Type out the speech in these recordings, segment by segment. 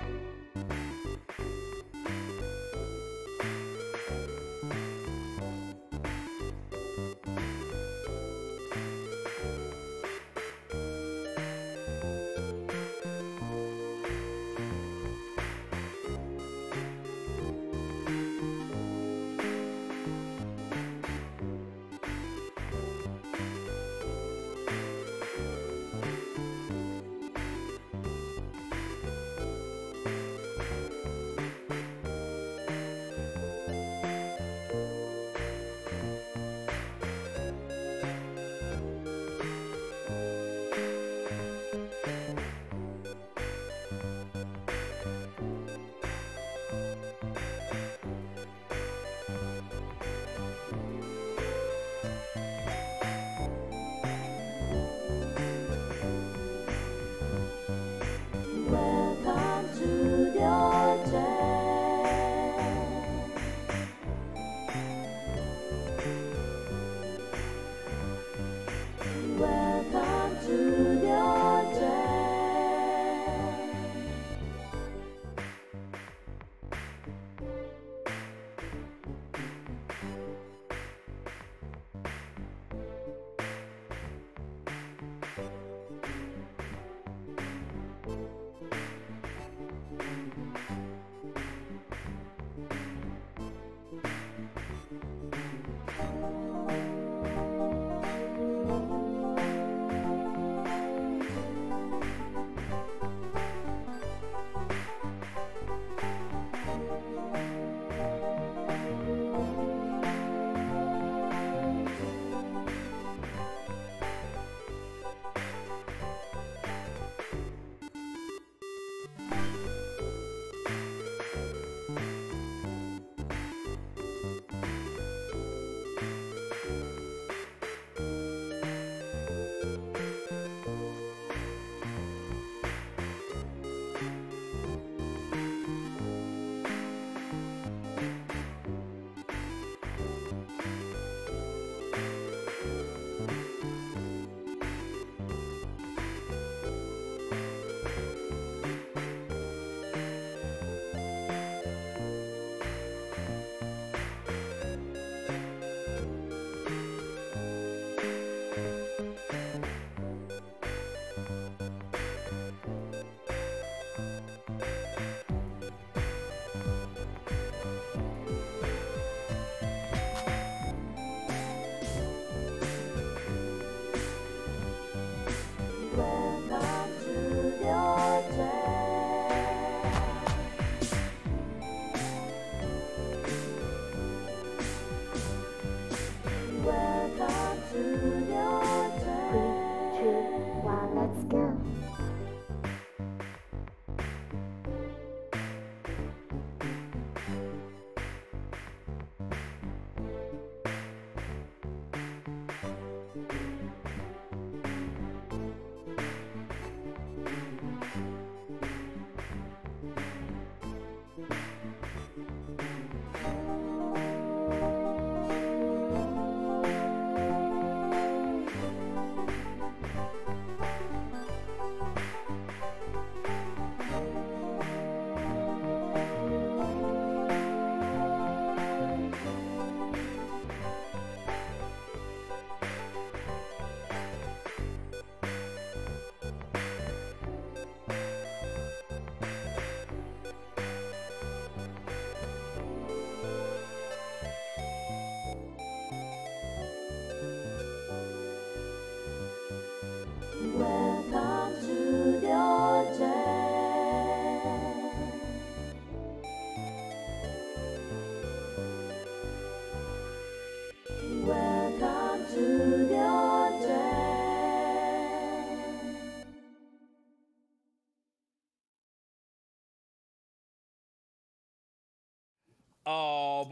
thank you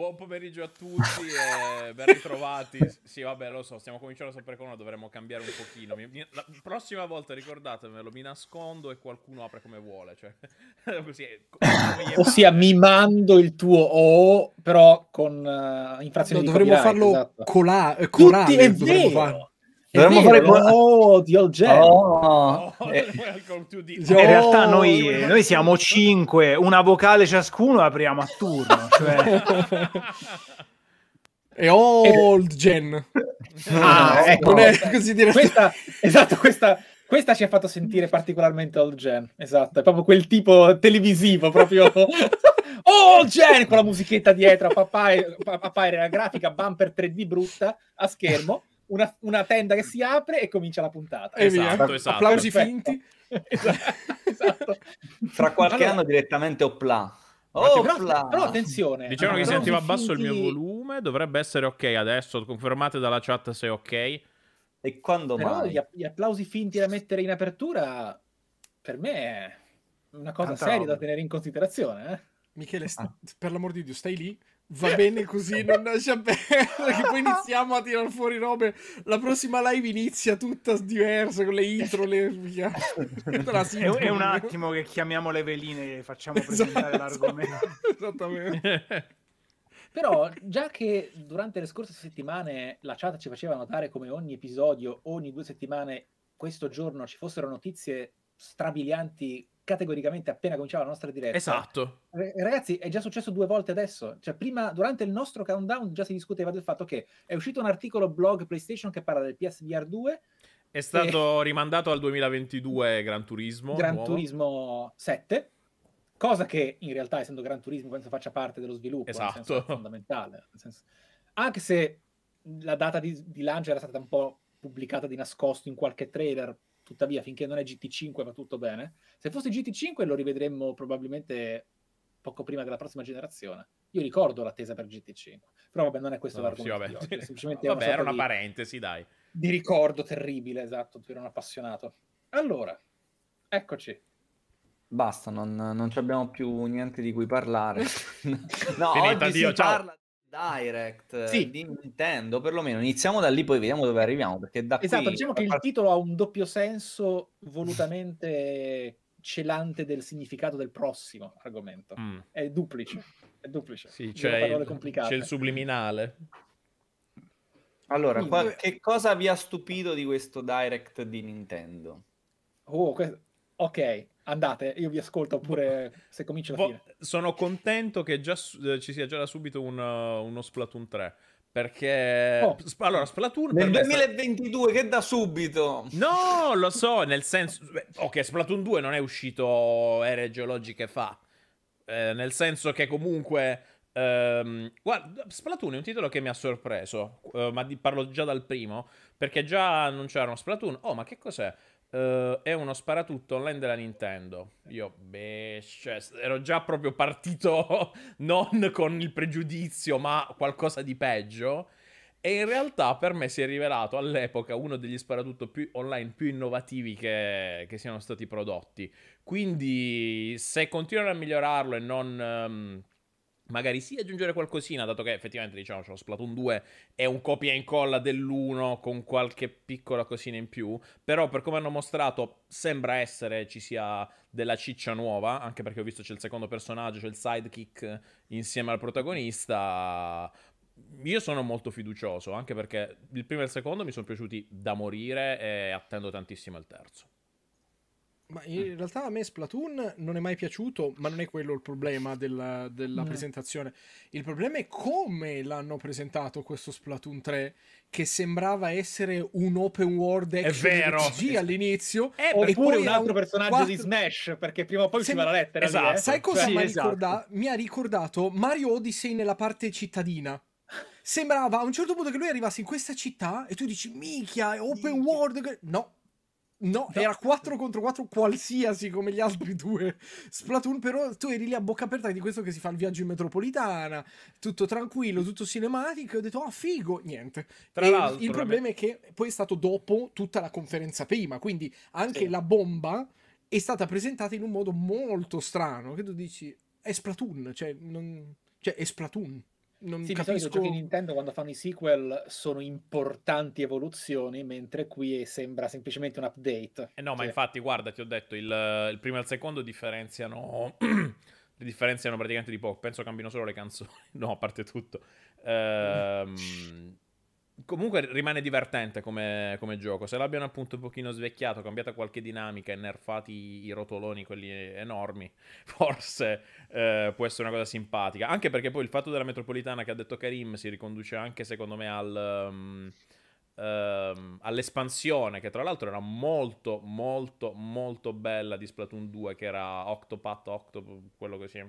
buon pomeriggio a tutti e ben ritrovati. Sì, vabbè, lo so, stiamo cominciando sempre con uno, dovremmo cambiare un pochino. Mi, mi, la prossima volta ricordatemelo, mi nascondo e qualcuno apre come vuole. Cioè, così, come Ossia, mi mando il tuo O, però con uh, infrazione no, dovremmo copyright, farlo esatto. cola- colare. Tutti, è vero! Farlo. Dovremmo fare oh, The Old gen. Oh, oh, eh, in realtà noi, noi siamo cinque, una vocale ciascuno, apriamo a turno. Cioè... è old gen. Ah, ah, ecco. Non è così dire. Questa, esatto, questa, questa ci ha fatto sentire particolarmente old gen. Esatto, è proprio quel tipo televisivo, proprio old gen con la musichetta dietro, papà, papà era la grafica bumper 3D brutta a schermo una, una, tenda che si apre e comincia la puntata. Eh, esatto, esatto. Applausi Perfetto. finti. Esatto, esatto. Fra qualche allora, anno direttamente opla. Oh, però, però, attenzione. Dicevano che sentiva basso il mio volume, dovrebbe essere ok adesso, confermate dalla chat se è ok. E quando però mai? Gli, app- gli applausi finti da mettere in apertura per me è una cosa Tanta seria roba. da tenere in considerazione, eh? Michele, st- ah. per l'amor di Dio, stai lì, va bene così, non lascia perdere che poi iniziamo a tirar fuori robe. La prossima live inizia tutta diversa con le intro, le... è, è un attimo che chiamiamo le veline e facciamo esatto, presentare esatto, l'argomento. Esattamente. Però, già che durante le scorse settimane la chat ci faceva notare come ogni episodio, ogni due settimane, questo giorno ci fossero notizie strabilianti categoricamente appena cominciava la nostra diretta. Esatto. Ragazzi, è già successo due volte adesso. Cioè, prima, durante il nostro countdown, già si discuteva del fatto che è uscito un articolo blog PlayStation che parla del PSVR 2. È stato e... rimandato al 2022 Gran Turismo. Gran nuovo. Turismo 7 cosa che in realtà, essendo Gran Turismo, penso faccia parte dello sviluppo, esatto. fondamentale. Senso... anche se la data di, di lancio era stata un po' pubblicata di nascosto in qualche trailer, tuttavia finché non è GT5 va tutto bene. Se fosse GT5 lo rivedremmo probabilmente poco prima della prossima generazione. Io ricordo l'attesa per GT5, però vabbè, non è questo no, l'argomento. Sì, vabbè. Oggi, semplicemente vabbè, era una di, parentesi, dai. Di ricordo terribile, esatto, per un appassionato. Allora, eccoci. Basta, non, non abbiamo più niente di cui parlare. no, Finita, oggi addio, ciao. Parla... Direct sì. di Nintendo, perlomeno iniziamo da lì, poi vediamo dove arriviamo. Perché da esatto, qui... diciamo che il titolo ha un doppio senso volutamente celante del significato del prossimo argomento. Mm. È duplice. È duplice. Sì, c'è cioè il, c'è il subliminale. Allora, qua, che cosa vi ha stupito di questo direct di Nintendo? Oh, questo... ok andate, io vi ascolto oppure se comincio la fine. Sono contento che già, eh, ci sia già da subito un, eh, uno Splatoon 3. Perché oh. allora Splatoon nel 2022 sta... che da subito. No, lo so, nel senso ok, Splatoon 2 non è uscito ere geologiche fa. Eh, nel senso che comunque ehm... guarda, Splatoon è un titolo che mi ha sorpreso, eh, ma di... parlo già dal primo, perché già annunciarono Splatoon. Oh, ma che cos'è? Uh, è uno sparatutto online della Nintendo. Io, beh, cioè, ero già proprio partito non con il pregiudizio, ma qualcosa di peggio. E in realtà per me si è rivelato all'epoca uno degli sparatutto più online più innovativi che, che siano stati prodotti. Quindi se continuano a migliorarlo e non... Um, magari sì aggiungere qualcosina, dato che effettivamente diciamo cioè, Splatoon 2 è un copia e incolla dell'1 con qualche piccola cosina in più, però per come hanno mostrato sembra essere ci sia della ciccia nuova, anche perché ho visto c'è il secondo personaggio, c'è il sidekick insieme al protagonista. Io sono molto fiducioso, anche perché il primo e il secondo mi sono piaciuti da morire e attendo tantissimo il terzo. Ma in realtà a me Splatoon non è mai piaciuto, ma non è quello il problema della, della no. Mm. presentazione. Il problema è come l'hanno presentato questo Splatoon 3, che sembrava essere un open world è vero. RPG all'inizio. Eh, oppure un altro un personaggio 4... di Smash, perché prima o poi usciva va la lettera. Esatto. Lì, eh? Sai cosa cioè, mi, esatto. ricorda- mi ha ricordato Mario Odyssey nella parte cittadina sembrava a un certo punto che lui arrivasse in questa città e tu dici minchia è open world no No, era 4 contro 4 qualsiasi come gli altri due. Splatoon però tu eri lì a bocca aperta di questo che si fa il viaggio in metropolitana, tutto tranquillo, tutto cinematico, ho detto "Ah, oh, figo", niente. Tra e l'altro, il problema è che poi è stato dopo tutta la conferenza prima, quindi anche sì. la bomba è stata presentata in un modo molto strano, che tu dici "È Splatoon", cioè non cioè è Splatoon non sì, capisco... di solito giochi Nintendo quando fanno i sequel sono importanti evoluzioni, mentre qui sembra semplicemente un update. Eh no, cioè... ma infatti, guarda, ti ho detto, il, il primo e il secondo differenziano... le differenziano praticamente di poco, penso cambino solo le canzoni, no, a parte tutto. Ehm... Comunque rimane divertente come, come, gioco. Se l'abbiano appunto un pochino svecchiato, cambiata qualche dinamica e nerfati i rotoloni, quelli enormi, forse eh, può essere una cosa simpatica. Anche perché poi il fatto della metropolitana che ha detto Karim si riconduce anche, secondo me, al, um, um, all'espansione, che tra l'altro era molto, molto, molto bella di Splatoon 2, che era Octopat, Octop, quello che si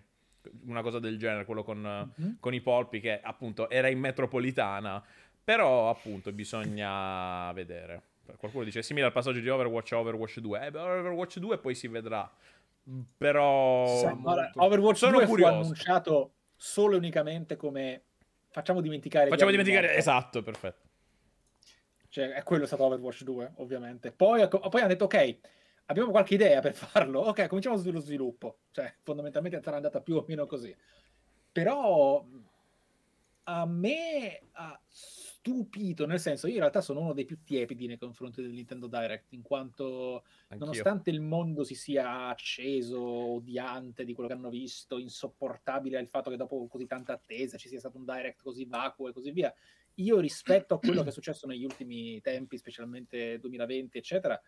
una cosa del genere, quello con, mm-hmm. con i polpi, che appunto era in metropolitana però appunto bisogna vedere. Qualcuno dice simile al passaggio di Overwatch a Overwatch 2. Eh, beh, Overwatch 2 poi si vedrà. Però sì, molto... Overwatch Sono 2 curioso. fu annunciato solo e unicamente come facciamo dimenticare Facciamo dimenticare, esatto, perfetto. Cioè, è quello stato Overwatch 2, ovviamente. Poi, poi hanno detto ok, abbiamo qualche idea per farlo. Ok, cominciamo sullo sviluppo. Cioè, fondamentalmente sarà andata più o meno così. Però a me a stupito, nel senso io in realtà sono uno dei più tiepidi nei confronti del Nintendo Direct, in quanto Anch'io. nonostante il mondo si sia acceso, odiante di quello che hanno visto, insopportabile il fatto che dopo così tanta attesa ci sia stato un Direct così vacuo e così via, io rispetto a quello che è successo negli ultimi tempi, specialmente 2020, eccetera,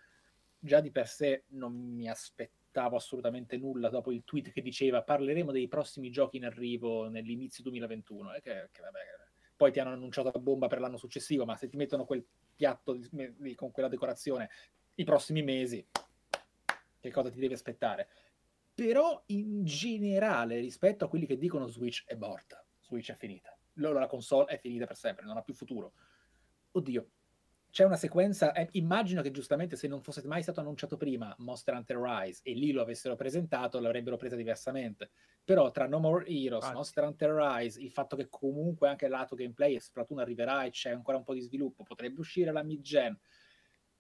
già di per sé non mi aspettavo assolutamente nulla dopo il tweet che diceva parleremo dei prossimi giochi in arrivo nell'inizio 2021 e che, che vabbè poi ti hanno annunciato la bomba per l'anno successivo, ma se ti mettono quel piatto di, di, con quella decorazione i prossimi mesi, che cosa ti devi aspettare? Però in generale, rispetto a quelli che dicono Switch è morta, Switch è finita. allora la console è finita per sempre, non ha più futuro. Oddio, c'è una sequenza, eh, immagino che giustamente se non fosse mai stato annunciato prima Monster Hunter Rise e lì lo avessero presentato l'avrebbero presa diversamente, però tra No More Heroes, ah. Monster Hunter Rise, il fatto che comunque anche lato gameplay e Splatoon arriverà e c'è ancora un po' di sviluppo, potrebbe uscire la mid-gen,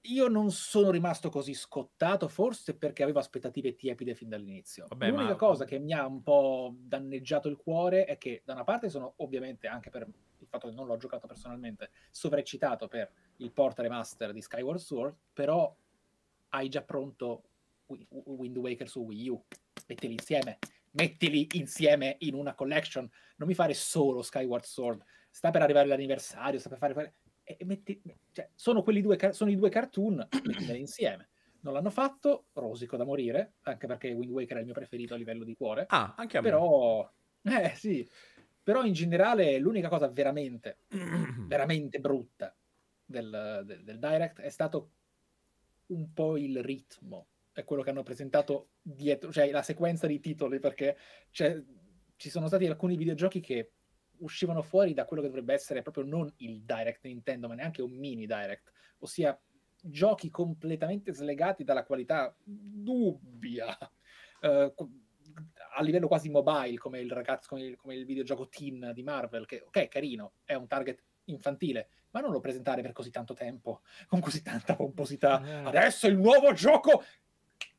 io non sono rimasto così scottato, forse perché avevo aspettative tiepide fin dall'inizio. Vabbè, L'unica ma... cosa che mi ha un po' danneggiato il cuore è che da una parte sono ovviamente anche per fatto che non l'ho giocato personalmente, sovraccitato per il port remaster di Skyward Sword, però hai già pronto Wind Waker su Wii U, mettili insieme, mettili insieme in una collection, non mi fare solo Skyward Sword, sta per arrivare l'anniversario, sta per fare... E, metti... cioè, sono, due, sono i due cartoon, mettili insieme. Non l'hanno fatto, rosico da morire, anche perché Wind Waker è il mio preferito a livello di cuore. Ah, anche a me. Però, eh sì, però in generale l'unica cosa veramente, veramente brutta del, del, del Direct è stato un po' il ritmo. È quello che hanno presentato dietro, cioè la sequenza di titoli, perché cioè, ci sono stati alcuni videogiochi che uscivano fuori da quello che dovrebbe essere proprio non il direct Nintendo, ma neanche un mini direct, ossia giochi completamente slegati dalla qualità dubbia. Uh, a livello quasi mobile come il ragazzo come il, come il videogioco teen di Marvel che ok carino è un target infantile ma non lo presentare per così tanto tempo con così tanta pomposità eh. adesso il nuovo gioco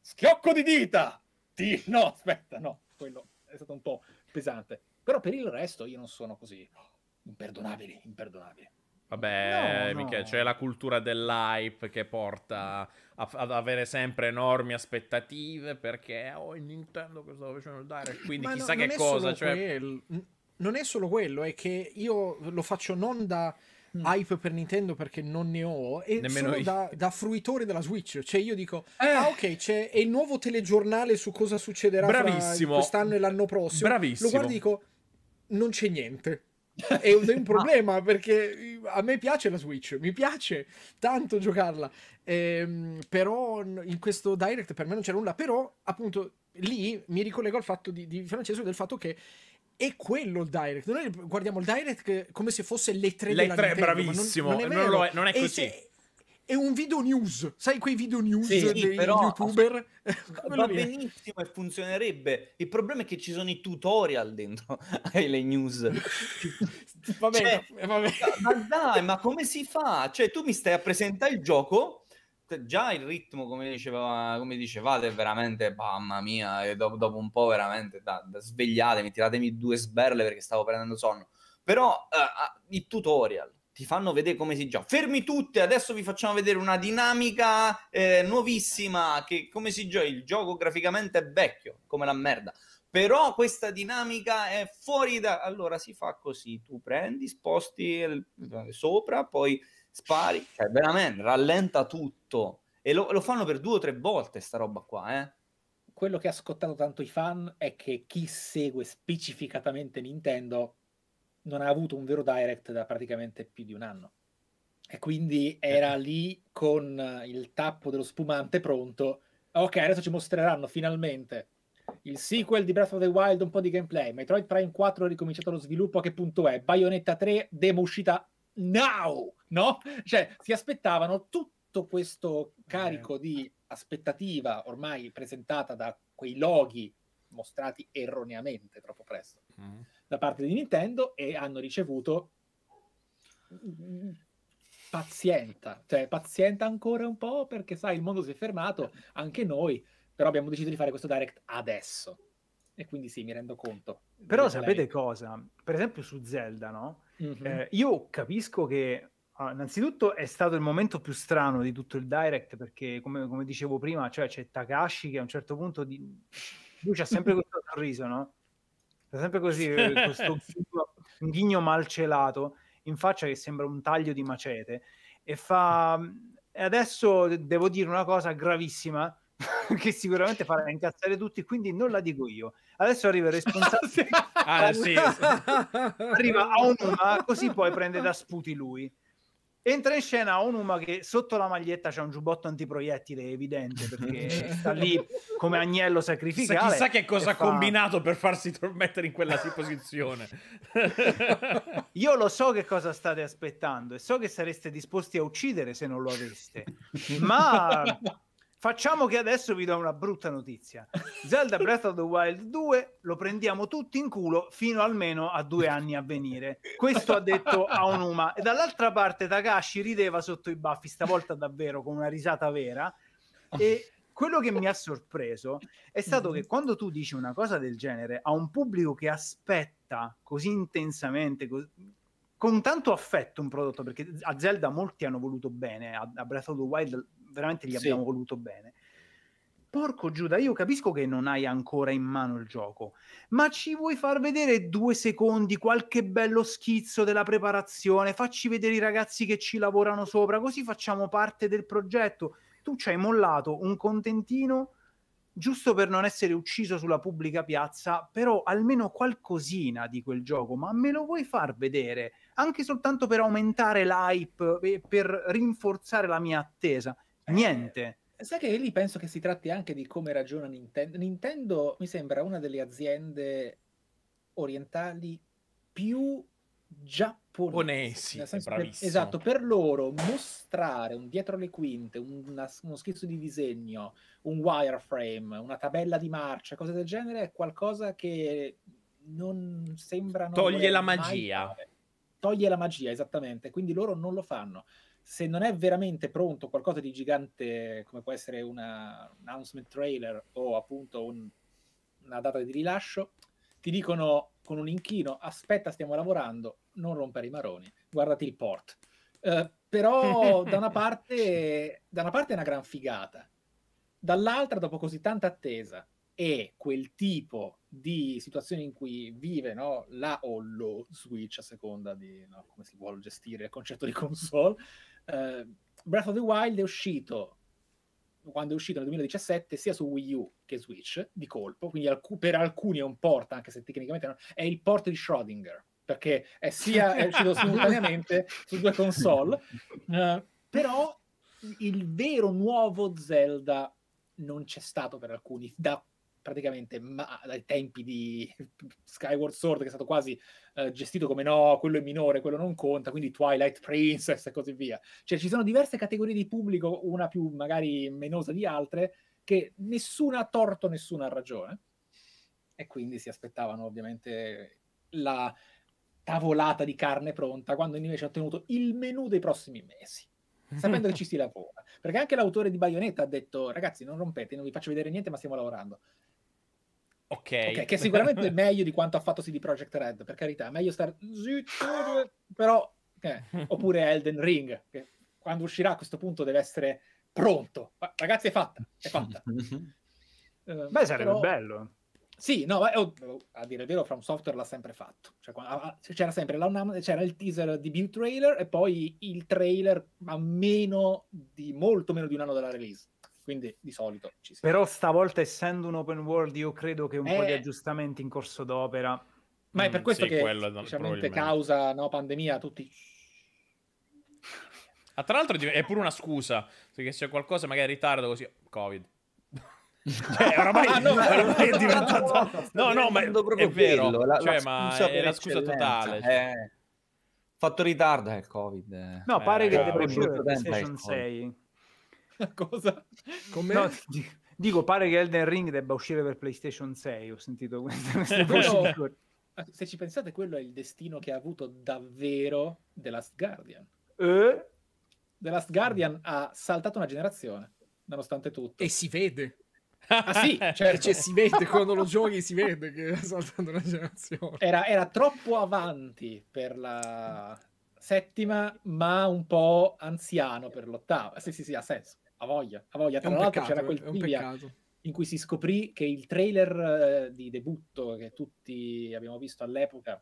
schiocco di dita Ti... no aspetta no quello è stato un po' pesante però per il resto io non sono così imperdonabile, imperdonabile. Vabbè, no, no. c'è la cultura dell'hype che porta a, ad avere sempre enormi aspettative perché oh, il Nintendo che sto facendo il direct, quindi Ma chissà no, che cosa. Cioè... Quel... Non è solo quello, è che io lo faccio non da mm. hype per Nintendo perché non ne ho e Nemmeno sono da, da, fruitore della Switch cioè io dico eh. ah ok c'è il nuovo telegiornale su cosa succederà quest'anno e l'anno prossimo bravissimo lo guardo e dico non c'è niente è un problema perché mhmm, a me piace la Switch, mi piace tanto giocarla, ehm, però in questo direct per me non c'è nulla, però appunto lì mi ricollego al fatto di, di Francesco del fatto che è quello il direct. Noi guardiamo il direct come se fosse le tre le della tre, Nintendo, bravissimo. Non, non, è non, lo è, non è così. Se, è un video news, sai quei video news sì, dei però, youtuber? Va benissimo e funzionerebbe. Il problema è che ci sono i tutorial dentro le news. va bene, cioè, eh, va bene. Ma dai, ma come si fa? Cioè, tu mi stai a presentare il gioco, già il ritmo, come, diceva, come dicevate, è veramente, mamma mia, e dopo, dopo un po' veramente, da, da, svegliatemi, tiratemi due sberle perché stavo prendendo sonno. Però uh, uh, i tutorial ti fanno vedere come si gioca. Fermi tutte, adesso vi facciamo vedere una dinamica eh, nuovissima, che come si gioca, il gioco graficamente è vecchio, come la merda. Però questa dinamica è fuori da... Allora si fa così, tu prendi, sposti il... Eh, sopra, poi spari, cioè veramente rallenta tutto. E lo, lo fanno per due o tre volte sta roba qua, eh quello che ha scottato tanto i fan è che chi segue specificatamente Nintendo non ha avuto un vero direct da praticamente più di un anno. E quindi eh. era lì con il tappo dello spumante pronto. Ok, adesso ci mostreranno finalmente il sequel di Breath of the Wild, un po' di gameplay. Metroid Prime 4 ha ricominciato lo sviluppo, a che punto è? Bayonetta 3, demo uscita now! No? Cioè, si aspettavano tutto questo carico di eh. aspettativa ormai presentata da quei loghi mostrati erroneamente troppo presto da parte di Nintendo e hanno ricevuto mm, pazienza, cioè pazienta ancora un po' perché sai il mondo si è fermato, anche noi, però abbiamo deciso di fare questo direct adesso. E quindi sì, mi rendo conto. Però sapete cosa? Per esempio su Zelda, no? Mm-hmm. Eh, io capisco che ah, innanzitutto è stato il momento più strano di tutto il direct perché come, come dicevo prima cioè c'è Takashi che a un certo punto di... lui ha sempre questo sorriso no? È sempre così, eh, questo un ghigno malcelato in faccia che sembra un taglio di macete. E fa... E adesso devo dire una cosa gravissima che sicuramente farà incazzare tutti, quindi non la dico io. Adesso arriva il responsabile. ah, sì, Arriva a Onuma, così poi prende da sputi lui. Entra in scena Onuma che sotto la maglietta c'è un giubbotto antiproiettile evidente perché sta lì come agnello sacrificato. chissà che cosa ha fa... combinato per farsi mettere in quella posizione. Io lo so che cosa state aspettando e so che sareste disposti a uccidere se non lo aveste, ma Facciamo che adesso vi do una brutta notizia. Zelda Breath of the Wild 2 lo prendiamo tutti in culo fino almeno a due anni a venire. Questo ha detto Aonuma. E dall'altra parte Takashi rideva sotto i baffi, stavolta davvero con una risata vera. E quello che mi ha sorpreso è stato che quando tu dici una cosa del genere a un pubblico che aspetta così intensamente, cos- con tanto affetto un prodotto, perché a Zelda molti hanno voluto bene, a, a Breath of the Wild veramente gli sì. abbiamo voluto bene. Porco Giuda, io capisco che non hai ancora in mano il gioco, ma ci vuoi far vedere due secondi, qualche bello schizzo della preparazione, facci vedere i ragazzi che ci lavorano sopra, così facciamo parte del progetto. Tu ci hai mollato un contentino giusto per non essere ucciso sulla pubblica piazza, però almeno qualcosina di quel gioco, ma me lo vuoi far vedere? Anche soltanto per aumentare l'hype, e per rinforzare la mia attesa. Eh, niente. sai che lì penso che si tratti anche di come ragiona Nintendo. Nintendo mi sembra una delle aziende orientali più giapponesi. Ponesi, esatto, per loro mostrare un dietro le quinte, una, uno schizzo di disegno, un wireframe, una tabella di marcia, cose del genere è qualcosa che non sembra... Toglie la magia. Fare. Toglie la magia, esattamente. Quindi loro non lo fanno se non è veramente pronto qualcosa di gigante come può essere un announcement trailer o appunto un, una data di rilascio, ti dicono con un inchino aspetta stiamo lavorando, non rompere i maroni, guardati il port. Uh, però da, una parte, da una parte è una gran figata, dall'altra dopo così tanta attesa e quel tipo di situazione in cui vive no, la o lo Switch a seconda di no, come si vuole gestire il concetto di console, eh, Breath of the Wild è uscito quando è uscito nel 2017 sia su Wii U che Switch di colpo, quindi alc- per alcuni è un port, anche se tecnicamente non, è il port di Schrödinger, perché è, sia, è uscito simultaneamente su due console, uh, però il vero nuovo Zelda non c'è stato per alcuni, da praticamente ma- dai tempi di Skyward Sword, che è stato quasi eh, gestito come no, quello è minore, quello non conta, quindi Twilight Princess e così via. Cioè ci sono diverse categorie di pubblico, una più magari menosa di altre, che nessuna ha torto, nessuna ha ragione. E quindi si aspettavano ovviamente la tavolata di carne pronta, quando invece ha ottenuto il menù dei prossimi mesi sapendo che ci si lavora. Perché anche l'autore di Bayonetta ha detto: Ragazzi, non rompete, non vi faccio vedere niente, ma stiamo lavorando. Okay. ok. che sicuramente è meglio di quanto ha fatto CD Projekt Red, per carità, è meglio stare ah! però eh. oppure Elden Ring, che quando uscirà a questo punto deve essere pronto. Ah, ragazzi, è fatta, è fatta. uh, Beh, sarebbe però... bello. Sì, no, oh, oh, a dire il vero, From Software l'ha sempre fatto. Cioè, ah, c'era sempre c'era il teaser di Build Trailer e poi il trailer a meno di molto meno di un anno dalla release quindi di solito ci si però stavolta essendo un open world io credo che un eh... po' di eh. aggiustamenti in corso d'opera ma è per mm, questo mm, sì, che causa no, pandemia tutti ah, tra l'altro è pure una scusa perché c'è qualcosa magari in ritardo così covid cioè, ormai, ah, no, ormai è diventato no no cioè, ma è, è vero la, cioè, la ma è la scusa totale cioè. eh, fatto ritardo è il covid no eh, pare che dovrebbe uscire PlayStation 6 Cosa? Come? No, dico, pare che Elden Ring debba uscire per PlayStation 6, ho sentito questa, questa eh, ah, Se ci pensate, quello è il destino che ha avuto davvero The Last Guardian. Eh? The Last Guardian ha saltato una generazione, nonostante tutto. E si vede. Ah sì, certo. cioè, si vede quando lo giochi, si vede che è saltando una generazione. Era, era troppo avanti per la settima, ma un po' anziano per l'ottava. Sì, sì, sì, ha senso a voglia, a voglia. Tra l'altro peccato, c'era quel trivia in cui si scoprì che il trailer eh, di debutto che tutti abbiamo visto all'epoca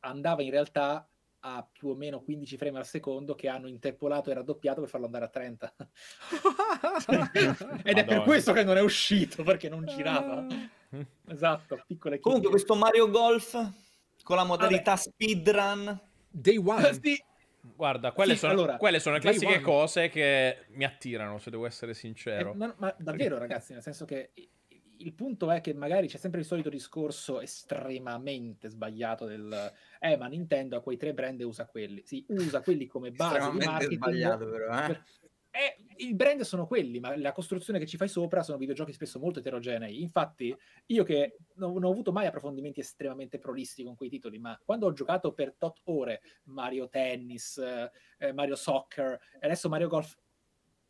andava in realtà a più o meno 15 frame al secondo che hanno interpolato e raddoppiato per farlo andare a 30. Ed è per questo che non è uscito, perché non girava. esatto, piccole Comunque questo Mario Golf con la modalità Vabbè. speedrun Day One. Guarda, quelle, sì, sono, allora, quelle sono, le classiche One... cose che mi attirano, se devo essere sincero. Eh, ma, ma, davvero, ragazzi, nel senso che il punto è che magari c'è sempre il solito discorso estremamente sbagliato del eh ma Nintendo ha quei tre brand e usa quelli sì, usa quelli come base di marketing sbagliato però eh? è, eh, il brand sono quelli, ma la costruzione che ci fai sopra sono videogiochi spesso molto eterogenei. Infatti, io che non, ho avuto mai approfondimenti estremamente prolissi con quei titoli, ma quando ho giocato per tot ore Mario Tennis, eh, Mario Soccer, e adesso Mario Golf,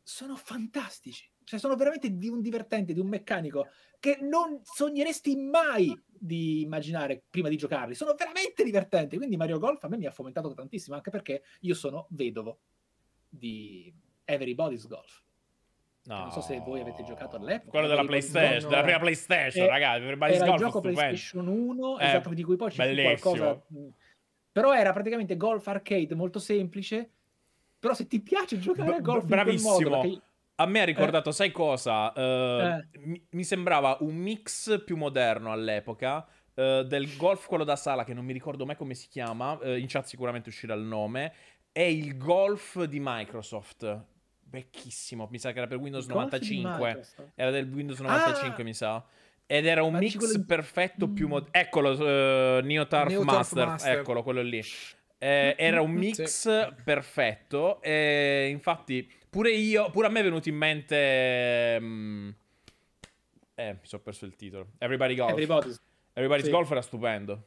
sono fantastici. Cioè, sono veramente di un divertente, di un meccanico che non sogneresti mai di immaginare prima di giocarli. Sono veramente divertenti. Quindi Mario Golf a me mi ha fomentato tantissimo, anche perché io sono vedovo di Everybody's Golf. No. Non so se voi avete giocato all'epoca. Quello della eh, PlayStation, della prima PlayStation, eh, ragazzi. Everybody's era Golf. gioco PlayStation 1, eh, esatto, di cui poi c'è qualcosa. Mm, però era praticamente golf arcade, molto semplice. Però se ti piace giocare a golf, bravissimo. Modo, perché... A me ha eh. ricordato, eh. sai cosa? Uh, mi, mi sembrava un mix più moderno all'epoca. Uh, del golf quello da sala che non mi ricordo mai come si chiama, uh, in chat sicuramente uscirà il nome, è il golf di Microsoft vecchissimo. Mi sa che era per Windows Come 95. Era del Windows 95, ah! mi sa. Ed era un Ma mix quello... perfetto più mm. mod- Eccolo, uh, Neo Neo Master. Master. Eccolo, quello lì. Eh, era un mix sì. perfetto. E infatti, pure io, pure a me è venuto in mente. Um... eh, mi sono perso il titolo. Everybody Golf. Everybody's, Everybody's sì. Golf era stupendo.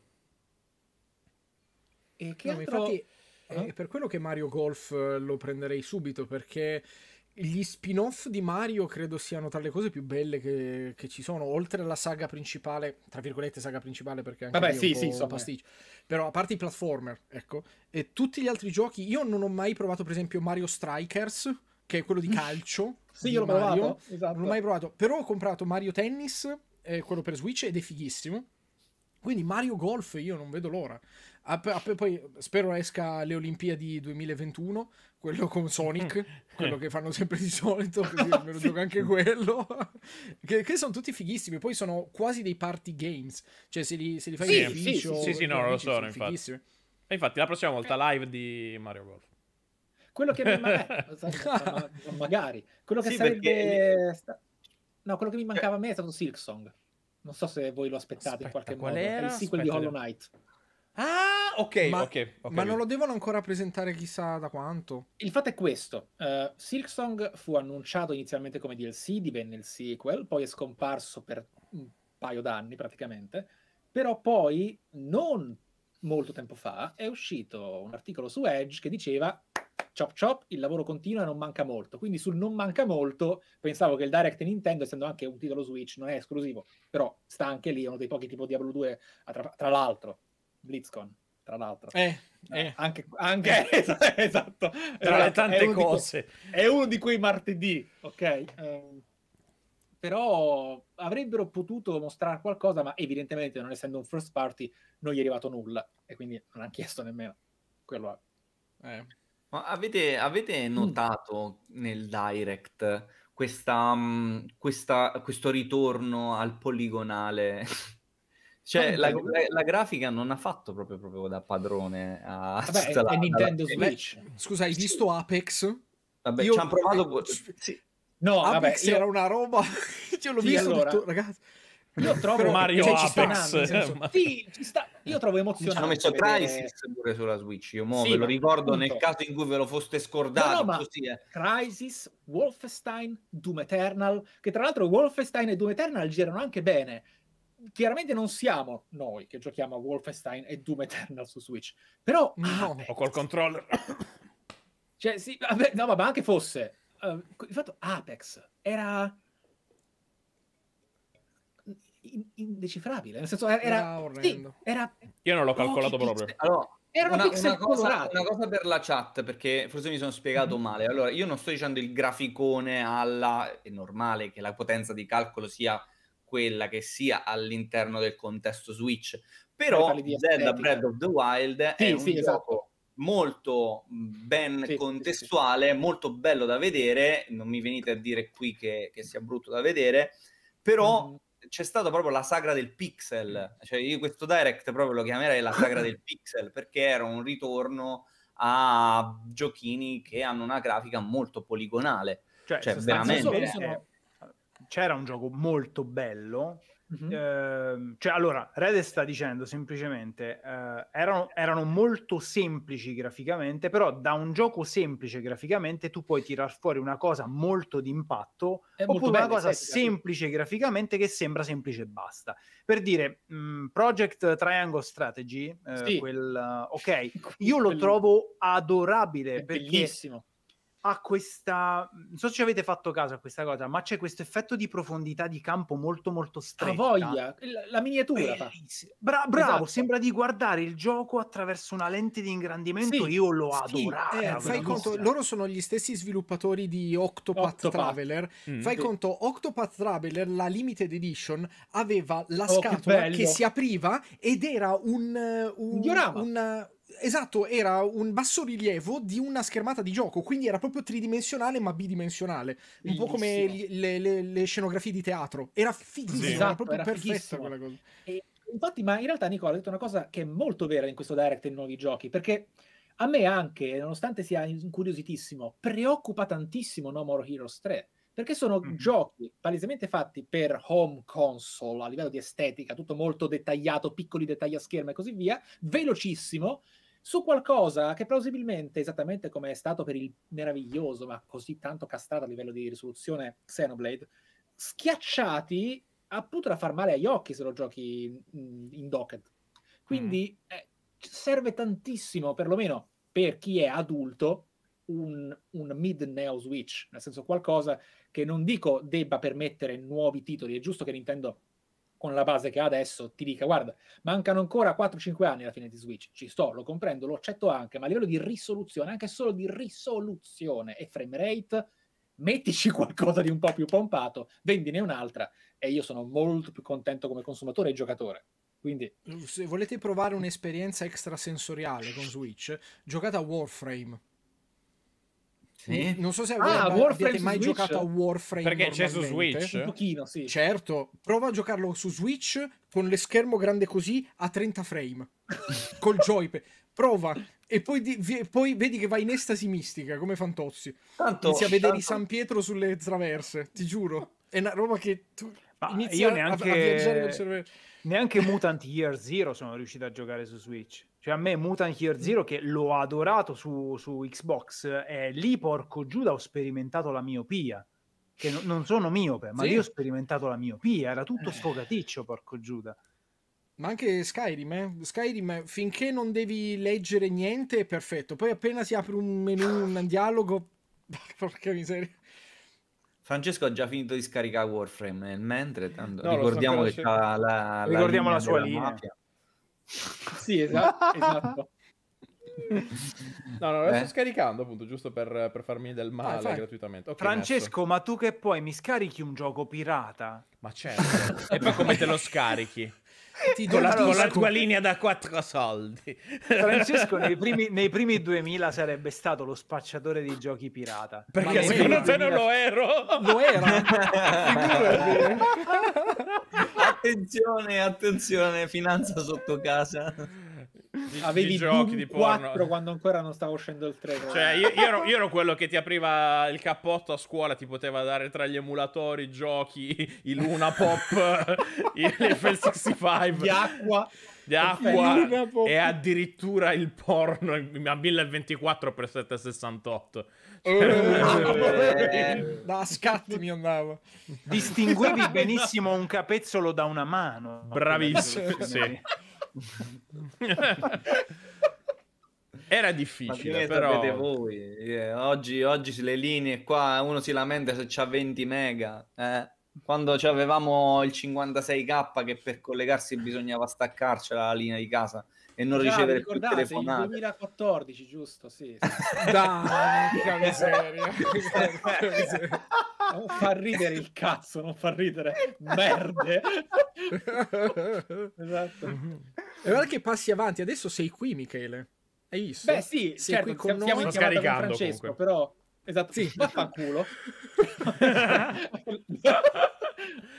E che no, altro... infatti è eh? per quello che Mario Golf eh, lo prenderei subito perché gli spin-off di Mario credo siano tra le cose più belle che, che, ci sono, oltre alla saga principale, tra virgolette saga principale perché anche Vabbè, sì, sì, so, pasticcio. Però a parte i platformer, ecco, e tutti gli altri giochi, io non ho mai provato per esempio Mario Strikers, che è quello di calcio. sì, di io l'ho Mario. provato, esatto. Non l'ho esatto. mai provato, però ho comprato Mario Tennis, eh, quello per Switch ed è fighissimo. Quindi Mario Golf io non vedo l'ora poi spero esca alle Olimpiadi 2021, quello con Sonic, mm. quello eh. che fanno sempre di solito, così me lo sì. gioco anche quello, che, che, sono tutti fighissimi, poi sono quasi dei party games, cioè se li, se li fai sì, in ufficio... Sì, sì, sì, no, lo sono, infatti. Fighissimi. E infatti la prossima volta eh. live di Mario Golf. Quello che... mi Vabbè, eh, magari. Quello che sì, sarebbe... Perché... No, quello che mi mancava a me è stato Silksong. Non so se voi lo aspettate Aspetta, in qualche modo. Era? Il sequel Aspetta, di Hollow Knight. Ah, okay, ma, okay, ok. Ma non lo devono ancora presentare chissà da quanto. Il fatto è questo. Uh, eh, Silksong fu annunciato inizialmente come DLC, divenne il sequel, poi è scomparso per un paio d'anni praticamente, però poi, non molto tempo fa, è uscito un articolo su Edge che diceva chop chop, il lavoro continua e non manca molto. Quindi sul non manca molto, pensavo che il Direct Nintendo, essendo anche un titolo Switch, non è esclusivo, però sta anche lì, è uno dei pochi tipo Diablo 2, tra, tra l'altro BlitzCon, tra l'altro. Eh, eh. eh. Anche, anche eh. esatto. Tra le esatto, tante è cose. Que- è uno di quei martedì, ok? Um, però avrebbero potuto mostrare qualcosa, ma evidentemente non essendo un first party non gli è arrivato nulla e quindi non hanno chiesto nemmeno quello. Eh. Ma avete, avete mm. notato mm. nel direct questa, mm, questa, questo ritorno al poligonale Cioè, la, la, la, grafica non ha fatto proprio, proprio da padrone a Vabbè, la, è Nintendo Switch. Scusa, hai visto Apex? Vabbè, ci hanno provato. Sì. No, Apex vabbè, era io... una roba. Io l'ho sì, visto, allora... detto, ragazzi. Io trovo Però, Mario cioè, Apex. Ci senso, eh, sì, ci sta... Io trovo emozionante. Ci hanno messo Crisis pure sulla Switch. Io mo sì, ve lo ricordo appunto. nel caso in cui ve lo foste scordato. No, no, così, eh. Crisis, Wolfenstein, Doom Eternal. Che tra l'altro Wolfenstein e Doom Eternal girano anche bene chiaramente non siamo noi che giochiamo a Wolfenstein e Doom Eternal su Switch, però... No, ah, o col controller. cioè, sì, vabbè, no, ma anche fosse... Uh, il fatto Apex era indecifrabile. Nel senso, era, era, sì, era Io non l'ho calcolato proprio. allora, era una, una, cosa, una, cosa, per la chat, perché forse mi sono spiegato mm-hmm. male. Allora, io non sto dicendo il graficone alla. È normale che la potenza di calcolo sia quella che sia all'interno del contesto Switch. Però Zelda Breath of the Wild sì, è sì, un esatto molto mm, ben sì, contestuale, sì, sì. molto bello da vedere. Non mi venite a dire qui che, che sia brutto da vedere, però mm c'è stata proprio la sagra del pixel. Cioè, io questo direct proprio lo chiamerei la sagra del pixel perché era un ritorno a giochini che hanno una grafica molto poligonale. Cioè, cioè veramente. Sono, sono, eh c'era un gioco molto bello. Mm-hmm. Eh, cioè, allora, Rede sta dicendo semplicemente: eh, erano, erano, molto semplici graficamente, però da un gioco semplice graficamente tu puoi tirar fuori una cosa molto d'impatto È oppure molto bella, una cosa semplice graficamente che sembra semplice e basta. Per dire, mh, mm, Project Triangle Strategy, eh, sì. quel, ok, io lo trovo adorabile È perché. Bellissimo ha questa. Non so se ci avete fatto caso a questa cosa, ma c'è questo effetto di profondità di campo molto, molto stretta. Ha voglia, la, la miniatura. Bra- bravo, esatto. sembra di guardare il gioco attraverso una lente di ingrandimento. Sì, Io lo sì, adoro. Eh, fai conto, loro sono gli stessi sviluppatori di Octopath, Octopath. Traveler. Mm, fai conto, Octopath Traveler, la limited edition, aveva la oh, scatola che, che, si apriva ed era un, eh, un, un diorama. Una, Esatto, era un bassorilievo di una schermata di gioco, quindi era proprio tridimensionale ma bidimensionale, un po' come le, le, le, scenografie di teatro. Era fighissimo, esatto, era proprio era perfetta quella cosa. E, infatti, ma in realtà Nicola ha detto una cosa che è molto vera in questo direct dei nuovi giochi, perché a me anche, nonostante sia incuriositissimo, preoccupa tantissimo No More Heroes 3 perché sono mm. giochi palesemente fatti per home console a livello di estetica, tutto molto dettagliato, piccoli dettagli a scherma e così via, velocissimo, su qualcosa che plausibilmente, esattamente come è stato per il meraviglioso, ma così tanto castrato a livello di risoluzione Xenoblade, schiacciati appunto da far male agli occhi se lo giochi in, in docket. Quindi mm. eh, serve tantissimo, perlomeno per chi è adulto, un, un mid-neo switch, nel senso qualcosa che non dico debba permettere nuovi titoli, è giusto che Nintendo con la base che ha adesso ti dica guarda, mancano ancora 4-5 anni alla fine di Switch, ci sto, lo comprendo, lo accetto anche, ma a livello di risoluzione, anche solo di risoluzione e frame rate, mettici qualcosa di un po' più pompato, vendine un'altra e io sono molto più contento come consumatore e giocatore. Quindi... Se volete provare un'esperienza extrasensoriale con Switch, giocate a Warframe sì. Non so se ah, abbiate, abbiate mai giocato a Warframe. Perché c'è su Switch? Un pochino, sì. Certo, prova a giocarlo su Switch con lo schermo grande così a 30 frame. col joypad. Prova. E poi, di, vi, poi, vedi che va in estasi mistica, come Fantozzi. Tanto, Inizi a vedere tanto... San Pietro sulle traverse, ti giuro. È una roba che tu inizi io neanche... a, a viaggiare nel cervello. Neanche Mutant Year Zero sono riuscito a giocare su Switch. Cioè, a me Mutant Year Zero, che l'ho adorato su, su Xbox, è lì, porco Giuda, ho sperimentato la miopia. Che no, non sono miope, ma sì. lì ho sperimentato la miopia. Era tutto eh. sfogaticcio, porco Giuda. Ma anche Skyrim, eh? Skyrim, finché non devi leggere niente, è perfetto. Poi appena si apre un menu, un dialogo... Porca miseria. Francesco ha già finito di scaricare Warframe, mentre tanto, no, ricordiamo so che c'è la, la, ricordiamo linea la sua linea. Mafia. Sì, esatto. esatto. No, no, lo sto scaricando appunto, giusto per, per farmi del male Vai, gratuitamente. Okay, Francesco, ma tu che puoi? Mi scarichi un gioco pirata? Ma certo. e poi come te lo scarichi? Ti do la, con la tua linea da quattro soldi. Francesco nei primi, nei primi 2000 sarebbe stato lo spacciatore di giochi pirata. Perché secondo te non lo ero? Lo ero. attenzione, attenzione, finanza sotto casa. Di, Avevi di giochi di porno quando ancora non stavo uscendo il 3. Cioè, eh. io, io, ero, io, ero, quello che ti apriva il cappotto a scuola, ti poteva dare tra gli emulatori, i giochi, i Luna Pop, l'FL65, di acqua, di acqua e addirittura il porno a 1024 x 768. Eh, eh, da scatti mi andava. Distinguevi benissimo un capezzolo da una mano. Bravissimo. Sì. Era difficile, però... voi. Eh, oggi, oggi le linee qua, uno si lamenta se c'ha 20 mega. Eh quando avevamo il 56k che per collegarsi bisognava staccarcela la linea di casa e non Già, ricevere più telefonate. Il 2014, giusto? Sì. sì. Dai, mica miseria. non fa ridere il cazzo, non fa ridere merde. esatto. E guarda che passi avanti, adesso sei qui Michele. Hai visto? Beh sì, sei certo, qui con siamo, noi. Siamo scaricando Francesco, comunque. però... Esatto, sì. vaffanculo.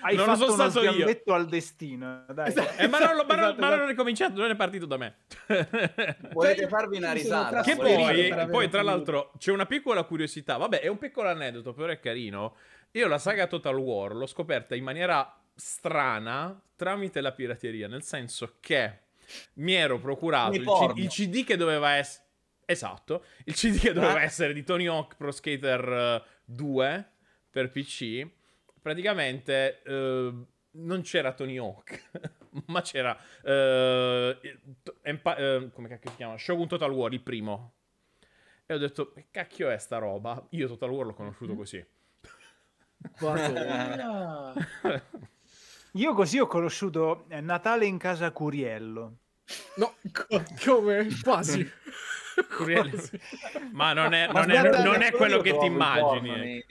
Hai non fatto sono stato io. al destino. Dai. Esatto, eh, ma non, ma, esatto, ma non, è esatto. cominciato, non è partito da me. Volete farvi una risata? Che poi, poi tra l'altro, c'è una piccola curiosità. Vabbè, è un piccolo aneddoto, però è carino. Io la saga Total War l'ho scoperta in maniera strana tramite la pirateria, nel senso che mi ero procurato il, c- il, CD che doveva essere... Esatto, il CD che doveva eh. essere di Tony Hawk Pro Skater 2 eh, per PC praticamente eh, non c'era Tony Hawk, ma c'era eh, empa- eh, come cacchio si chiama? Shogun Total War, il primo. E ho detto, che cacchio è sta roba? Io Total War l'ho conosciuto mm-hmm. così. Io così ho conosciuto eh, Natale in casa Curiello. No, co- come? Quasi. ma non è, non è, non è quello che ti immagini nei,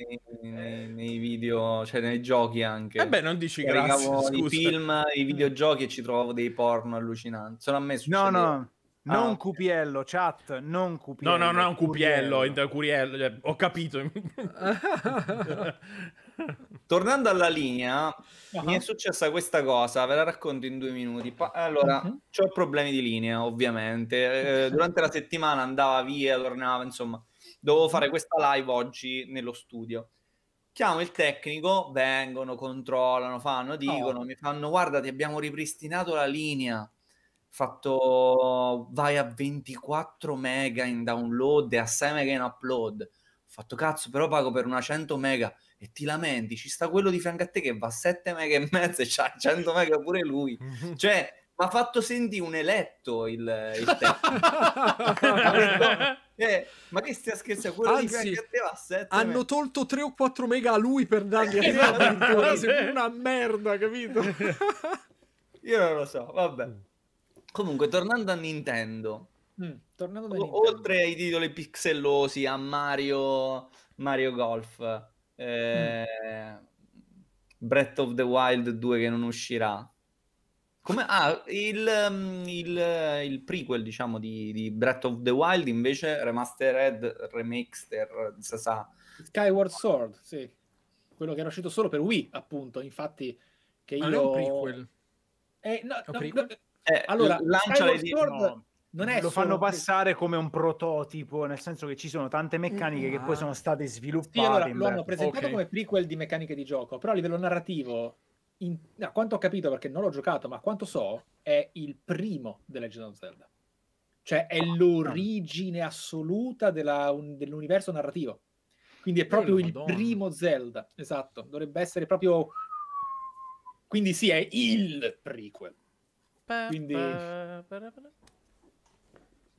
nei, nei, video cioè nei giochi anche e eh beh non dici che grazie i film i mm. videogiochi e ci trovavo dei porno allucinanti sono a me no no non ah, Cupiello, chat, non Cupiello. No, no, non Cupiello, Curiello. Curiello. Eh, ho capito. Tornando alla linea, uh-huh. mi è successa questa cosa, ve la racconto in due minuti. allora, uh-huh. ho problemi di linea, ovviamente. Eh, durante la settimana andava via, tornava, insomma, dovevo fare mm-hmm. questa live oggi nello studio. Chiamo il tecnico, vengono, controllano, fanno, dicono, oh. mi fanno, guarda, ti abbiamo ripristinato la linea fatto vai a 24 mega in download e a 6 mega in upload. Ho fatto cazzo, però pago per una 100 mega e ti lamenti, ci sta quello di fianco a te che va a 7 mega e mezzo e c'ha 100 mega pure lui. Cioè, mi ha fatto sentire un eletto il, il eh, ma che stia scherzando? Quello Anzi, di te va a 7 hanno mega. tolto 3 o 4 mega a lui per dargli eh, a te. una merda, capito? Io non lo so, vabbè. Mm. Comunque, tornando a Nintendo. Mm, tornando a Nintendo. Oltre ai titoli pixellosi, a Mario, Mario Golf, Mm. eh, Breath of the Wild 2 che non uscirà. Come, ah, il, mm, il, il prequel, diciamo, di, di, Breath of the Wild invece remastered, remixter, si sa. Skyward Sword, sì. Quello che era uscito solo per Wii, appunto. Infatti, che ah, io... Ma non è un prequel. Eh, no, no, prequel? No, eh, allora, lancia Skyward le... Sword... No lo fanno che... passare come un prototipo, nel senso che ci sono tante mm, meccaniche ah. che poi ah. sono state sviluppate. Sì, allora, lo hanno presentato okay. come prequel di meccaniche di gioco, però a livello narrativo, in... a quanto ho capito, perché non l'ho giocato, ma a quanto so, è il primo The Legend of Zelda. Cioè è oh, l'origine no. Ah. assoluta della, un, dell'universo narrativo. Quindi è eh, proprio oh, il Madonna. primo Zelda, esatto. Dovrebbe essere proprio... Quindi sì, è il prequel. Quindi...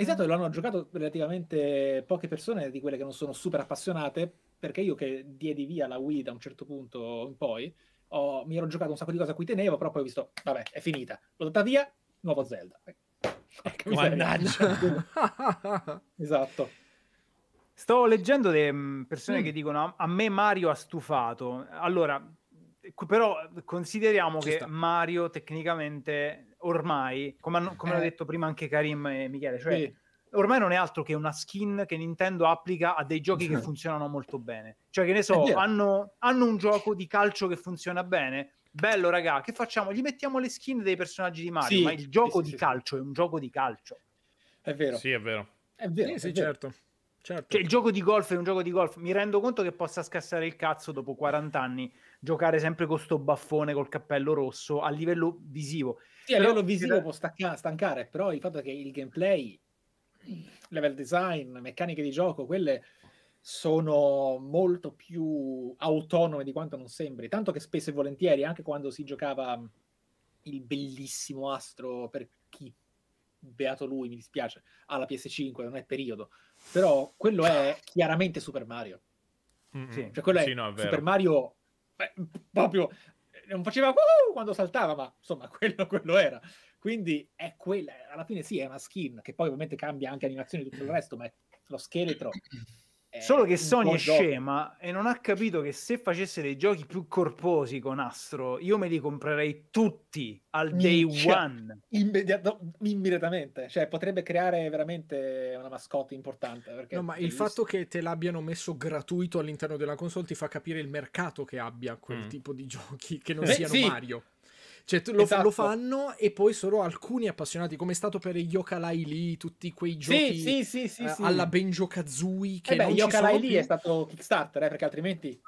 Esatto, lo hanno giocato relativamente poche persone di quelle che non sono super appassionate, perché io che diedi via la Wii da un certo punto in poi, ho, mi ero giocato un sacco di cose a cui tenevo, però poi ho visto, vabbè, è finita, l'ho data via, nuovo Zelda. Ecco, ecco mannaggia. esatto. Stavo leggendo delle mm, persone mm. che dicono a me Mario ha stufato. Allora, eh, però consideriamo Ci che sta. Mario tecnicamente ormai, come, hanno, come eh. hanno detto prima anche Karim e Michele, cioè sì. ormai non è altro che una skin che Nintendo applica a dei giochi che funzionano molto bene. Cioè, che ne so, hanno, hanno un gioco di calcio che funziona bene, bello raga, che facciamo? Gli mettiamo le skin dei personaggi di Mario, sì, ma il gioco sì, di sì. calcio è un gioco di calcio. È vero. Sì, è vero. È vero, sì, è vero. certo. Certo. Cioè, il gioco di golf è un gioco di golf. Mi rendo conto che possa scassare il cazzo dopo 40 anni giocare sempre con sto baffone col cappello rosso a livello visivo. Sì, a livello visivo da... può stacca- stancare, però il fatto è che il gameplay, level design, meccaniche di gioco, quelle sono molto più autonome di quanto non sembri. Tanto che spesso e volentieri, anche quando si giocava il bellissimo astro per chi beato lui, mi dispiace, alla PS5, non è periodo, però quello è chiaramente Super Mario. Mm-hmm. Cioè, quello sì, è, no, è Super Mario beh, proprio non faceva woohoo quando saltava, ma insomma quello, quello era. Quindi è quella, alla fine sì, è una skin che poi ovviamente cambia anche animazioni e tutto il resto, ma è lo scheletro eh, Solo che Sony è scema e non ha capito che se facesse dei giochi più corposi con Astro, io me li comprerei tutti al day cioè, one. Immediato, immediatamente, cioè potrebbe creare veramente una mascotte importante. no, ma il visto. fatto che te l'abbiano messo gratuito all'interno della console ti fa capire il mercato che abbia quel mm. tipo di giochi che non Beh, siano sì. Mario. Cioè, lo, esatto. lo, fanno e poi solo alcuni appassionati, come è stato per Yokalai lì, tutti quei giochi sì, sì, sì, eh, alla Benjo Kazooie. Che eh beh, non Yokalai lì è stato Kickstarter, eh, perché altrimenti.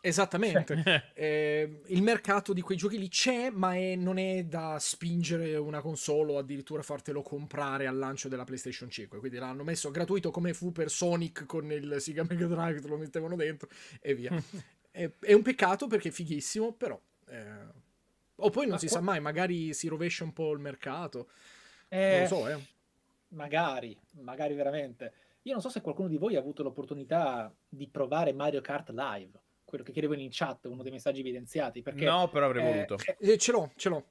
Esattamente. Cioè, eh. eh, il mercato di quei giochi lì c'è, ma è, non è da spingere una console o addirittura fartelo comprare al lancio della PlayStation 5. Quindi l'hanno messo gratuito come fu per Sonic con il Sega Mega Drive, te lo mettevano dentro e via. è, è, un peccato perché è fighissimo, però... Eh o poi non Ma si qua... sa mai, magari si rovescia un po' il mercato. Eh, non lo eh, so, eh. Magari, magari veramente. Io non so se qualcuno di voi ha avuto l'opportunità di provare Mario Kart Live, quello che chiedevo in chat, uno dei messaggi evidenziati. Perché, no, però avrei eh, voluto. Cioè eh, ce l'ho, ce l'ho.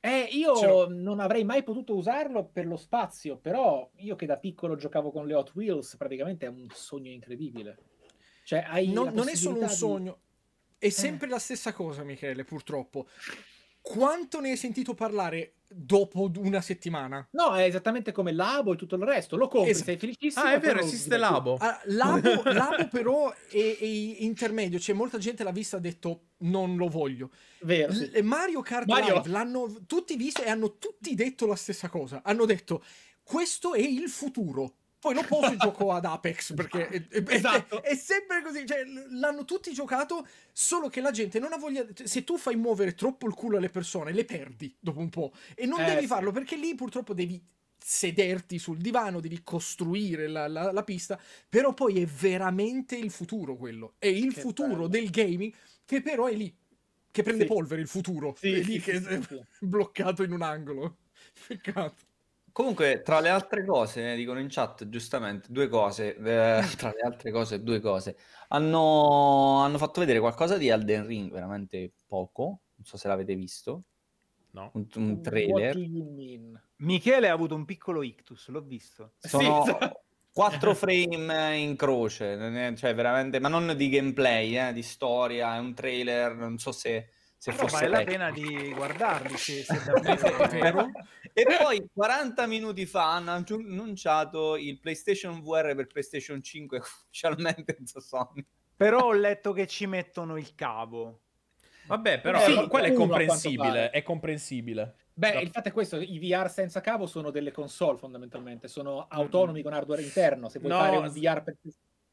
Eh, io non avrei mai potuto usarlo per lo spazio, però io che da piccolo giocavo con le Hot Wheels, praticamente è un sogno incredibile. Cioè, hai non, non, è solo un sogno, è eh. sempre eh. la stessa cosa, Michele, purtroppo. Quanto ne hai sentito parlare dopo una settimana? No, è esattamente come Labo e tutto il resto. Lo compri, esatto. sei felicissimo. Ah, è vero, esiste Labo. Ah, Labo, Labo però è, è, intermedio. Cioè, molta gente l'ha vista e ha detto non lo voglio. Vero. L- Mario Kart Mario. Live l'hanno tutti visto e hanno tutti detto la stessa cosa. Hanno detto questo è il futuro poi lo Pofu giocò ad Apex perché è, è, esatto. è, è sempre così, cioè, l'hanno tutti giocato, solo che la gente non ha voglia, cioè, se tu fai muovere troppo il culo alle persone le perdi dopo un po' e non eh, devi farlo perché lì purtroppo devi sederti sul divano, devi costruire la, la, la, pista, però poi è veramente il futuro quello, è il che futuro bello. del gaming che però è lì, che prende sì. polvere il futuro, sì, è lì sì, che è bloccato in un angolo. Peccato. Comunque, tra le altre cose, ne eh, dicono in chat giustamente due cose. Eh, mm. tra le altre cose, due cose. Hanno, hanno, fatto vedere qualcosa di Elden Ring, veramente poco. Non so se l'avete visto. No. Un, un mm, trailer. Michele ha avuto un piccolo ictus, l'ho visto. Sono sì. quattro frame in croce, cioè veramente, ma non di gameplay, eh, di storia. È un trailer, non so se se Però vale la pena di guardarli se, se davvero è vero. e poi 40 minuti fa hanno annunciato il PlayStation VR per PlayStation 5 ufficialmente da Sony. Però ho letto che ci mettono il cavo. Vabbè, però sì, quello è comprensibile, è comprensibile. Beh, no. il fatto è questo, i VR senza cavo sono delle console fondamentalmente, sono autonomi mm. con hardware interno, se vuoi no, fare un VR per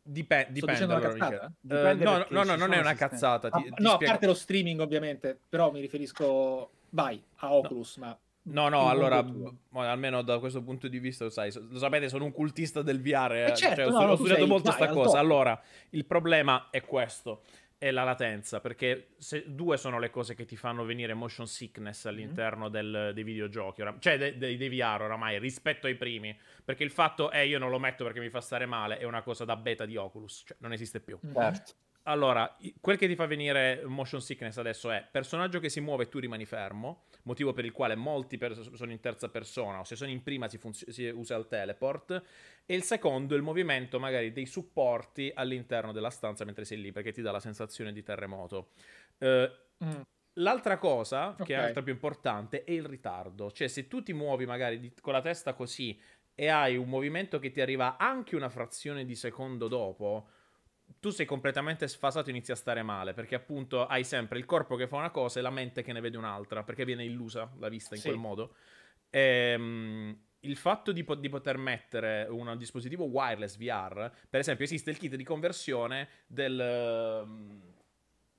Dipende, dipende. Allora, dipende uh, no, no, no, non è una cazzata. Ti, ah, ti no, spiego. a parte lo streaming ovviamente, però mi riferisco, vai, a Oculus, no. ma... No, no, allora, almeno da questo punto di vista, lo, sai, lo sapete, sono un cultista del VR, eh, eh cioè, certo, cioè, no, ho, ho studiato molto questa cosa. Allora, il problema è questo e la latenza, perché se, due sono le cose che ti fanno venire motion sickness mhm. all'interno mm. del, dei videogiochi, oram- cioè dei, dei, dei VR oramai, rispetto ai primi, perché il fatto è eh, io non lo metto perché mi fa stare male è una cosa da beta di Oculus, cioè non esiste più. Mhm. Certo. Mm. Allora, quel che ti fa venire motion sickness adesso è personaggio che si muove e tu rimani fermo, motivo per il quale molti per- sono in terza persona o se sono in prima si, funz- si, usa il teleport, e il secondo è il movimento magari dei supporti all'interno della stanza mentre sei lì perché ti dà la sensazione di terremoto. Eh, mm. L'altra cosa, okay. che è l'altra più importante, è il ritardo, cioè se tu ti muovi magari di- con la testa così e hai un movimento che ti arriva anche una frazione di secondo dopo, tu sei completamente sfasato e inizi a stare male, perché appunto hai sempre il corpo che fa una cosa e la mente che ne vede un'altra, perché viene illusa la vista in sì. quel modo. Ehm, il fatto di, po- di, poter mettere un dispositivo wireless VR, per esempio esiste il kit di conversione del... Um,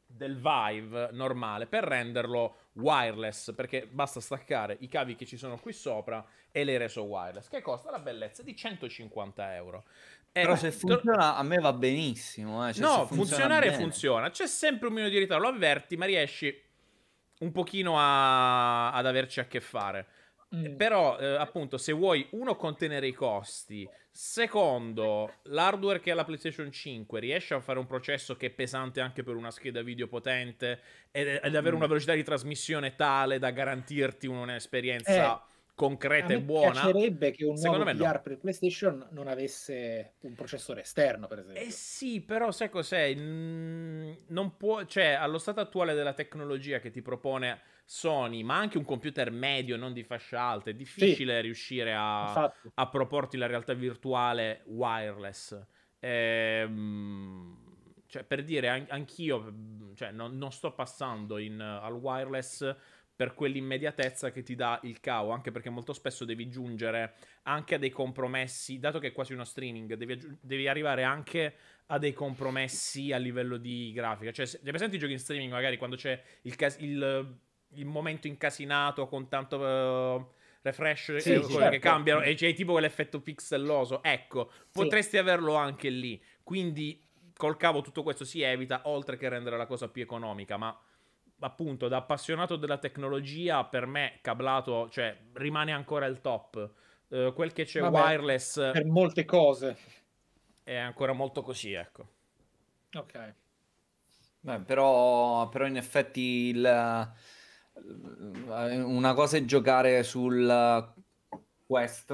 del Vive normale per renderlo wireless, perché basta staccare i cavi che ci sono qui sopra e le reso wireless, che costa la bellezza di 150 euro. Eh, Però se funziona a me va benissimo. Eh. Cioè, no, funziona funzionare bene. funziona. C'è sempre un minuto di ritardo, lo avverti, ma riesci un pochino a... ad averci a che fare. Mm. Però, eh, appunto, se vuoi, uno, contenere i costi. Secondo, l'hardware che ha la PlayStation 5 riesce a fare un processo che è pesante anche per una scheda video potente ed, ed avere mm. una velocità di trasmissione tale da garantirti un'esperienza eh, concreta e buona. Mi piacerebbe che un Secondo nuovo VR no. per PlayStation non avesse un processore esterno, per eh esempio. Eh sì, però sai cos'è? Non può, cioè, allo stato attuale della tecnologia che ti propone Sony, ma anche un computer medio, non di fascia alta, è difficile sì, riuscire a, a, proporti la realtà virtuale wireless. Ehm, cioè, per dire, anch'io mhmm, cioè, non, non sto passando in, al wireless per quell'immediatezza che ti dà il cavo, anche perché molto spesso devi giungere anche a dei compromessi, dato che è quasi uno streaming, devi, aggi- devi arrivare anche a dei compromessi a livello di grafica. Cioè, se, se presenti i giochi in streaming, magari quando c'è il, cas- il, il momento incasinato con tanto... Uh, refresh sì, eh, cose certo. che cambiano e c'è tipo quell'effetto pixelloso. Ecco, potresti averlo anche lì. Quindi col cavo tutto questo si evita, oltre che rendere la cosa più economica, ma appunto da appassionato della tecnologia, per me cablato, cioè, rimane ancora il top. Uh, quel che c'è Vabbè, wireless per molte cose è ancora molto così, ecco. Ok. Beh, però, però in effetti il, eh, una cosa è giocare sul Quest,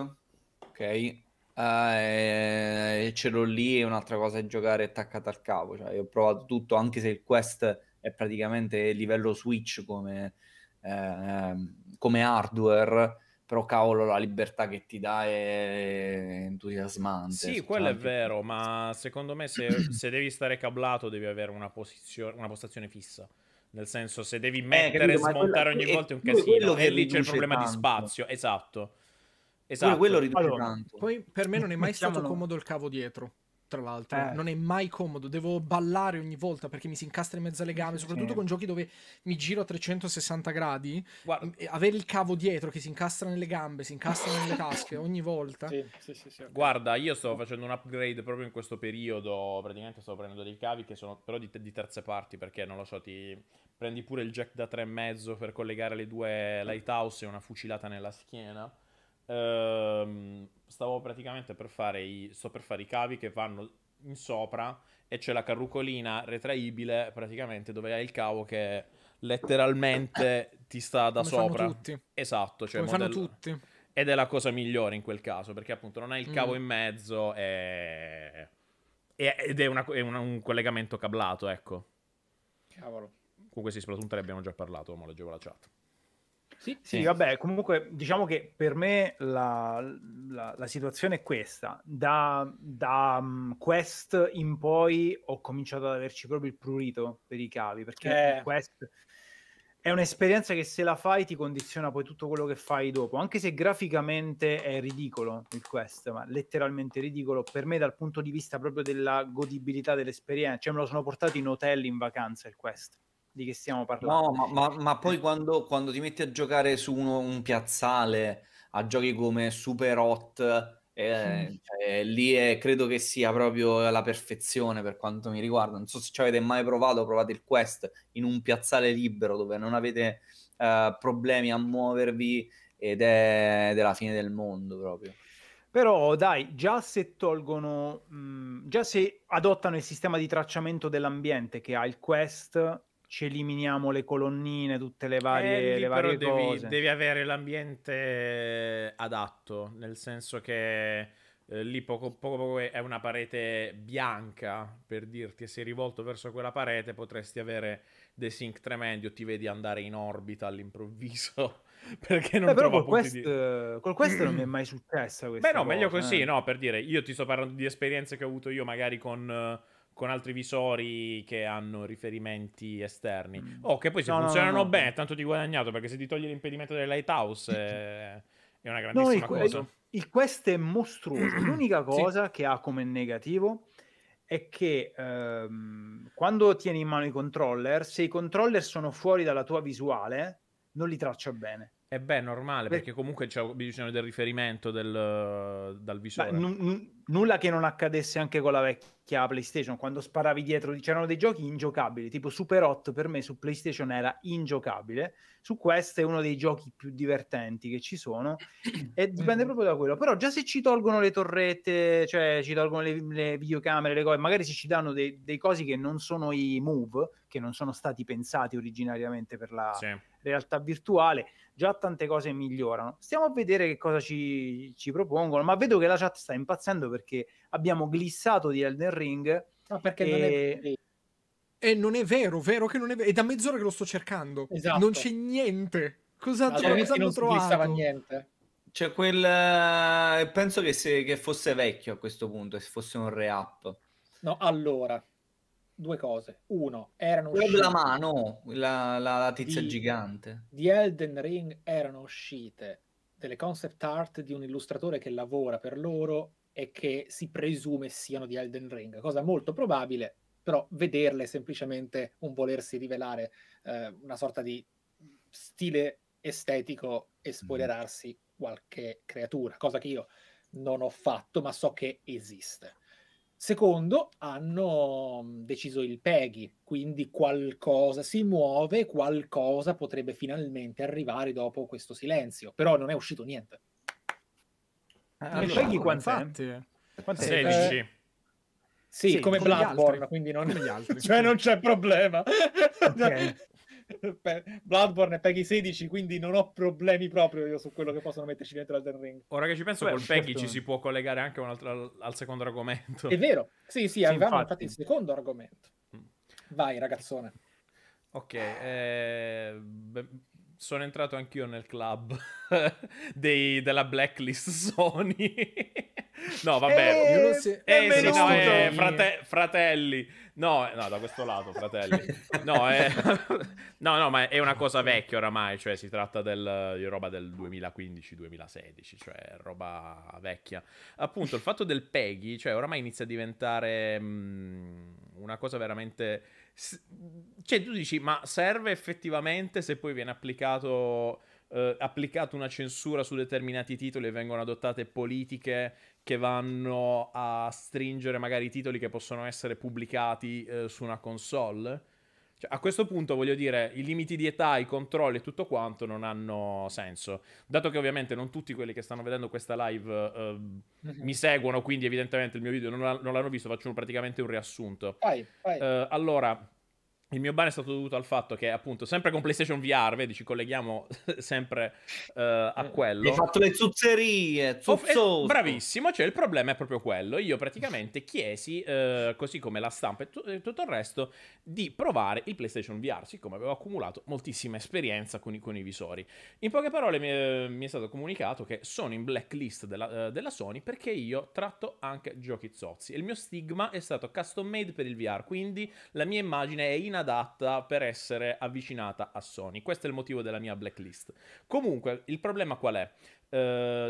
ok? Eh, e eh, ce l'ho lì e un'altra cosa è giocare attaccato al cavo. Cioè, ho provato tutto, anche se il Quest è praticamente livello Switch come, eh, come hardware però cavolo la libertà che ti dà è entusiasmante. Sì, quello è vero, ma secondo me se, se, devi stare cablato devi avere una, posizio- una postazione fissa. Nel senso, se devi eh, mettere eh, smontare quella, ogni volta è un casino, e lì c'è il problema tanto. di spazio, esatto. Esatto. Quello, quello riduce allora, tanto. Poi per me non è mai Mettiamolo. stato comodo il cavo dietro tra l'altro. Eh. Non è mai comodo, devo ballare ogni volta perché mi si incastra in mezzo alle gambe, soprattutto sì. con giochi dove mi giro a 360 gradi. Guarda. Avere il cavo dietro che si incastra nelle gambe, si incastra nelle tasche ogni volta. Sì, sì, sì, sì okay. Guarda, io sto facendo un upgrade proprio in questo periodo, praticamente sto prendendo dei cavi che sono però di, di terze parti perché non lo so, ti prendi pure il jack da 3,5 per collegare le due lighthouse e una fucilata nella schiena ehm, stavo praticamente per fare i, sto per fare i cavi che vanno in sopra e c'è la carrucolina retraibile praticamente dove hai il cavo che letteralmente ti sta da Come sopra. tutti. Esatto, cioè Come model... fanno tutti. Ed è la cosa migliore in quel caso, perché appunto non hai il cavo mm. in mezzo e... ed è, una, è una, un collegamento cablato, ecco. Cavolo. Comunque sì, Splatoon 3 abbiamo già parlato, ma leggevo la chat. Sì, sì, sì, vabbè, comunque diciamo che per me la, la, la situazione è questa. Da, da um, Quest in poi ho cominciato ad averci proprio il prurito per i cavi, perché eh. Quest è un'esperienza che se la fai ti condiziona poi tutto quello che fai dopo, anche se graficamente è ridicolo il Quest, ma letteralmente ridicolo per me dal punto di vista proprio della godibilità dell'esperienza. Cioè me lo sono portato in hotel in vacanza il Quest di che stiamo parlando. No, ma, ma, ma poi eh. quando, quando, ti metti a giocare su uno, un piazzale, a giochi come Super Hot, eh, mm. cioè, lì è, eh, credo che sia proprio la perfezione per quanto mi riguarda. Non so se ci avete mai provato, provate il quest in un piazzale libero dove non avete eh, problemi a muovervi ed è della fine del mondo proprio. Però dai, già se tolgono, mh, mm, già se adottano il sistema di tracciamento dell'ambiente che ha il quest, ci eliminiamo le colonnine, tutte le eh, varie, eh, le varie però devi, cose. Devi avere l'ambiente eh, adatto, nel senso che eh, lì poco, poco poco è una parete bianca, per dirti, e se rivolto verso quella parete potresti avere dei sync tremendi o ti vedi andare in orbita all'improvviso. perché non Beh, però col quest, di... col quest non mi è mai successa questa Beh no, cosa, meglio così, eh. no, per dire, io ti sto parlando di esperienze che ho avuto io magari con... Uh, con altri visori che hanno riferimenti esterni. Mm. O oh, che poi se no, funzionano no, no, bene, tanto ti guadagnato perché se ti togli l'impedimento delle lighthouse eh, è, una grandissima il, cosa. Il, il quest è mostruoso. L'unica cosa sì. che ha come negativo è che ehm, quando tieni in mano i controller, se i controller sono fuori dalla tua visuale, non li traccia bene. E eh beh, normale, beh, perché comunque c'è bisogno del riferimento del, dal visore. Beh, n- nulla che non accadesse anche con la vecchia PlayStation, quando sparavi dietro, c'erano dei giochi ingiocabili, tipo Super 8 per me su PlayStation era ingiocabile, su questo è uno dei giochi più divertenti che ci sono, e dipende mhm. proprio da quello. Però già se ci tolgono le torrette, cioè ci tolgono le, le videocamere, le cose, magari se ci danno dei, dei cosi che non sono i move, che non sono stati pensati originariamente per la sì. realtà virtuale, già tante cose migliorano. Stiamo a vedere che cosa ci, ci propongono, ma vedo che la chat sta impazzendo perché abbiamo glissato di Elden Ring. Ma no, perché e... non è vero. E non è vero, vero che non è vero. È da mezz'ora che lo sto cercando. Esatto. Non c'è niente. Cosa, cioè, cosa hanno trovato? niente. C'è quel... Eh, penso che, se, che fosse vecchio a questo punto, se fosse un re-up. No, allora, due cose. Uno, erano Quella uscite... della mano, la, la, la tizia di, gigante. Di Elden Ring erano uscite delle concept art di un illustratore che lavora per loro e che si presume siano di Elden Ring, cosa molto probabile, però vederle è semplicemente un volersi rivelare eh, una sorta di stile estetico e mm. spoilerarsi mm. qualche creatura, cosa che io non ho fatto, ma so che esiste. Secondo, hanno mm, deciso il PEGI, quindi qualcosa si muove, qualcosa potrebbe finalmente arrivare dopo questo silenzio, però non è uscito niente. Ah, il PEGI quant'è? quant'è? 16. Eh, sì, sì, come, Bloodborne, quindi non... gli altri. cioè non c'è problema. Okay. Bloodborne e Peggy 16, quindi non ho problemi proprio io su quello che possono metterci dentro Elden Ring. Ora che ci penso, Beh, col certo. Peggy ci certo. si può collegare anche altro, al secondo argomento. È vero, sì, sì, sì arriviamo infatti. infatti al secondo argomento. Mm. Vai, ragazzone. Ok, eh, sono entrato anch'io nel club dei, della blacklist Sony. no, vabbè. Eh, non si... eh, sì, no, eh frate- fratelli. No, eh, no, da questo lato, fratelli. No, è... Eh, no, no, ma è una cosa vecchia oramai, cioè si tratta del... di roba del 2015-2016, cioè roba vecchia. Appunto, il fatto del Peggy, cioè oramai inizia a diventare mh, mm, una cosa veramente... Cioè tu dici, ma serve effettivamente se poi viene applicato... Eh, applicata una censura su determinati titoli e vengono adottate politiche che vanno a stringere magari titoli che possono essere pubblicati eh, su una console. Cioè, a questo punto, voglio dire, i limiti di età, i controlli e tutto quanto non hanno senso. Dato che ovviamente non tutti quelli che stanno vedendo questa live eh, mhm. mi seguono, quindi evidentemente il mio video non, l'hanno visto, faccio praticamente un riassunto. Vai, vai. Eh, allora, il mio ban è stato dovuto al fatto che, appunto, sempre con PlayStation VR, vedi, ci colleghiamo sempre uh, a eh, quello. hai fatto le zuzzerie, eh, zuzzo. Bravissimo, cioè il problema è proprio quello. Io praticamente chiesi, uh, così come la stampa e, t- e, tutto il resto, di provare il PlayStation VR, siccome avevo accumulato moltissima esperienza con i, con i visori. In poche parole mi è, mi è, stato comunicato che sono in blacklist della, uh, della Sony perché io tratto anche giochi zozzi. Il mio stigma è stato custom made per il VR, quindi la mia immagine è inadeguata adatta per essere avvicinata a Sony. Questo è il motivo della mia blacklist. Comunque, il problema qual è?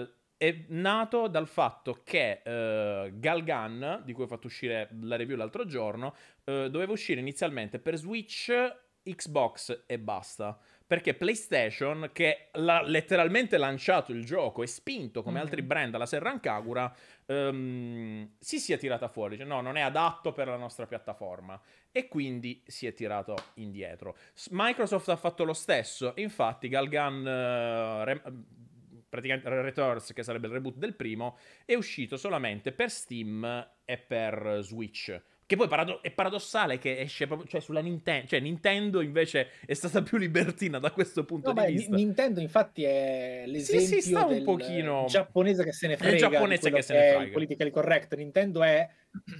Uh, è nato dal fatto che uh, eh, Galgan, di cui ho fatto uscire la review l'altro giorno, uh, doveva uscire inizialmente per Switch, Xbox e basta perché PlayStation, che l'ha letteralmente lanciato il gioco e spinto come mm-hmm. altri mm. brand alla Serrancagura, um, ehm, si sia tirata fuori. Cioè, no, non è adatto per la nostra piattaforma. E quindi si è tirato indietro. Microsoft ha fatto lo stesso. Infatti, Galgan uh, eh, re- eh, praticamente Returns, che sarebbe il reboot del primo, è uscito solamente per Steam e per Switch. Che poi parado- è paradossale che esce proprio, cioè sulla Nintendo, cioè Nintendo invece è stata più libertina da questo punto no, di beh, vista. Nintendo infatti è l'esempio sì, sì, un pochino... giapponese che se ne frega. È giapponese che se ne frega. Politically correct, Nintendo è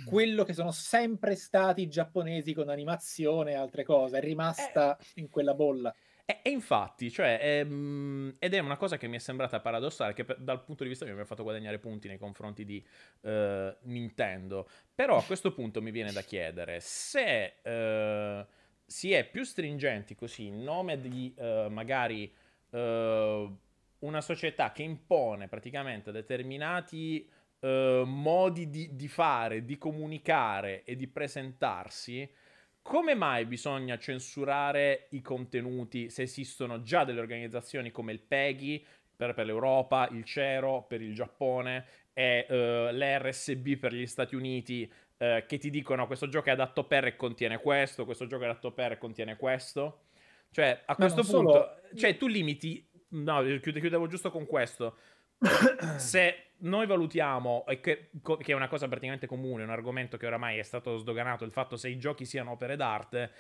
quello che sono sempre stati i giapponesi con animazione e altre cose, è rimasta eh... in quella bolla. E, e infatti, cioè, è, ehm, ed è una cosa che mi è sembrata paradossale, che per, dal punto di vista mio mi ha fatto guadagnare punti nei confronti di uh, Nintendo. Però a questo punto mi viene da chiedere se uh, si è più stringenti così in nome di uh, magari una società che impone praticamente determinati modi di, di fare, di comunicare e di presentarsi come mai bisogna censurare i contenuti se esistono già delle organizzazioni come il PEGI per, per l'Europa, il CERO per il Giappone e uh, eh, l'RSB per gli Stati Uniti uh, che ti dicono questo gioco è adatto per e contiene questo, questo gioco è adatto per e contiene questo? Cioè, a Ma questo punto, solo... cioè, tu limiti... No, chiudevo giusto con questo. se noi valutiamo, e che, che, è una cosa praticamente comune, un argomento che oramai è stato sdoganato, il fatto se i giochi siano opere d'arte,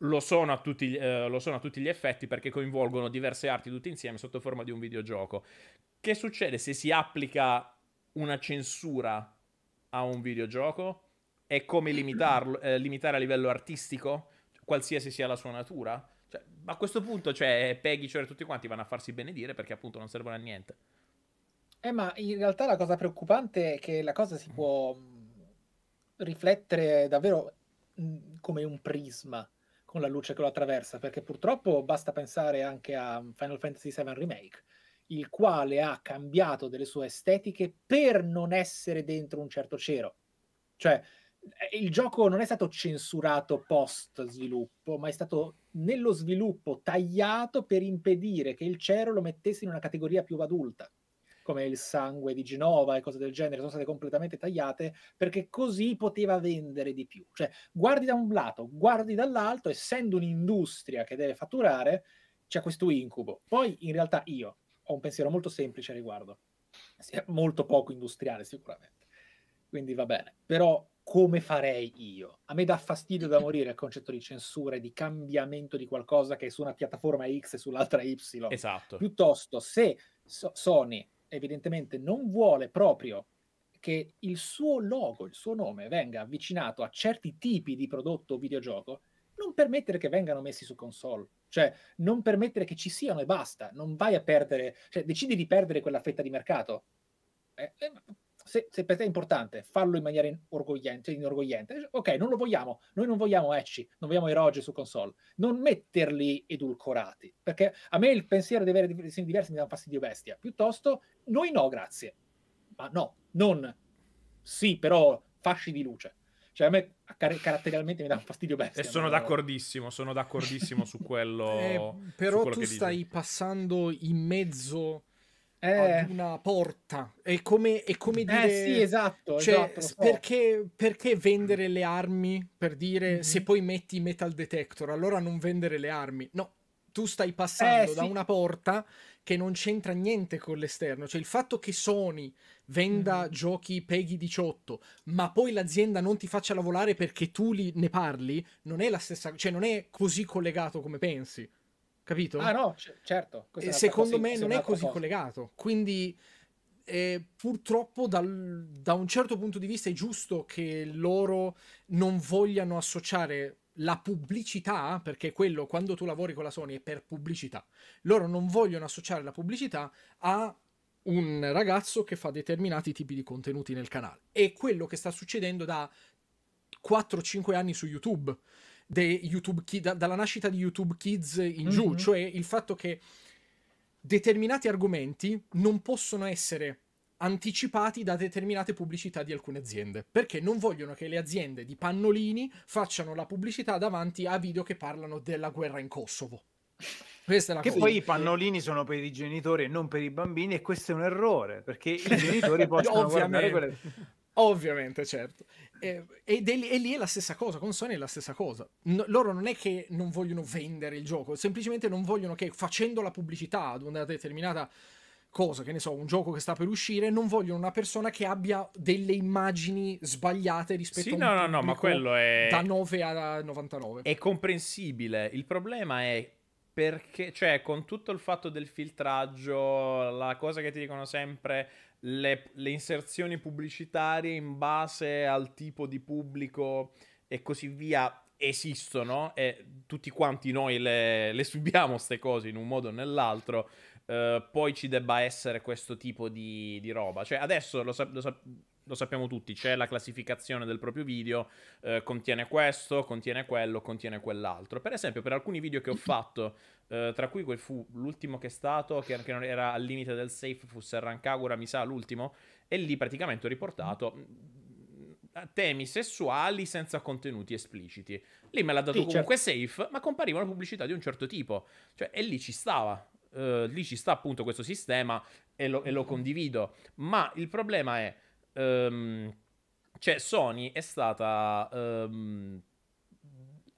lo sono, a tutti, eh, lo sono a tutti gli effetti perché coinvolgono diverse arti tutte insieme sotto forma di un videogioco. Che succede se si applica una censura a un videogioco? E come limitarlo, eh, limitare a livello artistico, qualsiasi sia la sua natura? Cioè, a questo punto, cioè, Peggy, cioè tutti quanti vanno a farsi benedire perché appunto non servono a niente. Eh, ma in realtà la cosa preoccupante è che la cosa si mm. può riflettere davvero come un prisma con la luce che lo attraversa, perché purtroppo basta pensare anche a Final Fantasy VII Remake, il quale ha cambiato delle sue estetiche per non essere dentro un certo cero. Cioè, eh, il gioco non è stato censurato post sviluppo, ma è stato nello sviluppo tagliato per impedire che il cero lo mettesse in una categoria più adulta come il sangue di Genova e cose del genere, sono state completamente tagliate perché così poteva vendere di più. Cioè, guardi da un lato, guardi dall'altro, essendo un'industria che deve fatturare, c'è questo incubo. Poi in realtà io ho un pensiero molto semplice a riguardo, molto poco industriale sicuramente. Quindi va bene, però come farei io? A me dà fastidio da morire il concetto di censura e di cambiamento di qualcosa che è su una piattaforma X e sull'altra Y. Esatto. Piuttosto, se so- Sony evidentemente non vuole proprio che il suo logo, il suo nome venga avvicinato a certi tipi di prodotto o videogioco, non permettere che vengano messi su console, cioè non permettere che ci siano e basta, non vai a perdere, cioè decidi di perdere quella fetta di mercato. Eh, eh, se, se, per te è importante farlo in maniera orgogliente, inorgogliente, ok, non lo vogliamo, noi non vogliamo ecci, non vogliamo i roggi su console, non metterli edulcorati, perché a me il pensiero di avere versioni diverse mi dà un fastidio bestia, piuttosto noi no, grazie, ma no, non sì, però fasci di luce. Cioè, a me car- caratterialmente mi dà un fastidio bestia. E sono d'accordissimo, sono d'accordissimo su quello. Eh, però su quello tu stai dici. passando in mezzo eh. una porta. È come, è come eh, dire... Eh sì, esatto. Cioè, esatto perché, perché, vendere mm. le armi, per dire, mm-hmm. se poi metti metal detector, allora non vendere le armi? No, tu stai passando eh, da una porta che non c'entra niente con l'esterno. Cioè, il fatto che Sony venda mm-hmm. giochi Peggy 18, ma poi l'azienda non ti faccia lavorare perché tu li, ne parli, non è la stessa... cosa. Cioè, non è così collegato come pensi capito? Ah no, c- certo. secondo me non è così cosa. collegato, quindi eh, purtroppo dal, da un certo punto di vista è giusto che loro non vogliano associare la pubblicità, perché quello quando tu lavori con la Sony è per pubblicità, loro non vogliono associare la pubblicità a un ragazzo che fa determinati tipi di contenuti nel canale. È quello che sta succedendo da 4-5 anni su YouTube. Kids, da, dalla nascita di YouTube Kids in mm-hmm. giù, cioè il fatto che determinati argomenti non possono essere anticipati da determinate pubblicità di alcune aziende, perché non vogliono che le aziende di pannolini facciano la pubblicità davanti a video che parlano della guerra in Kosovo. Questa è la che cosa. poi i pannolini sono per i genitori e non per i bambini e questo è un errore, perché i genitori possono guardare quelle... Ovviamente, certo. Eh, ed è, è lì è la stessa cosa, con Sony è la stessa cosa. No, loro non è che non vogliono vendere il gioco, semplicemente non vogliono che facendo la pubblicità ad una determinata cosa, che ne so, un gioco che sta per uscire, non vogliono una persona che abbia delle immagini sbagliate rispetto sì, a no, un no, no, ma quello è da 9 a 99. È comprensibile. Il problema è perché, cioè, con tutto il fatto del filtraggio, la cosa che ti dicono sempre le, le inserzioni pubblicitarie in base al tipo di pubblico e così via esistono e tutti quanti noi le, le subiamo queste cose in un modo o nell'altro, eh, poi ci debba essere questo tipo di, di roba. Cioè adesso lo, sappiamo. lo sa- lo sappiamo tutti, c'è la classificazione del proprio video, eh, contiene questo, contiene quello, contiene quell'altro. Per esempio, per alcuni video che ho fatto, eh, tra cui quel fu l'ultimo che è stato, che, non era al limite del safe, fu Serrancagura, mi sa, l'ultimo, e lì praticamente ho riportato mm, temi sessuali senza contenuti espliciti. Lì me l'ha dato sì, certo. comunque certo. safe, ma compariva una pubblicità di un certo tipo. Cioè, e lì ci stava. Uh, lì ci sta appunto questo sistema e lo, e lo condivido. Ma il problema è Um, cioè, Sony è stata. Um,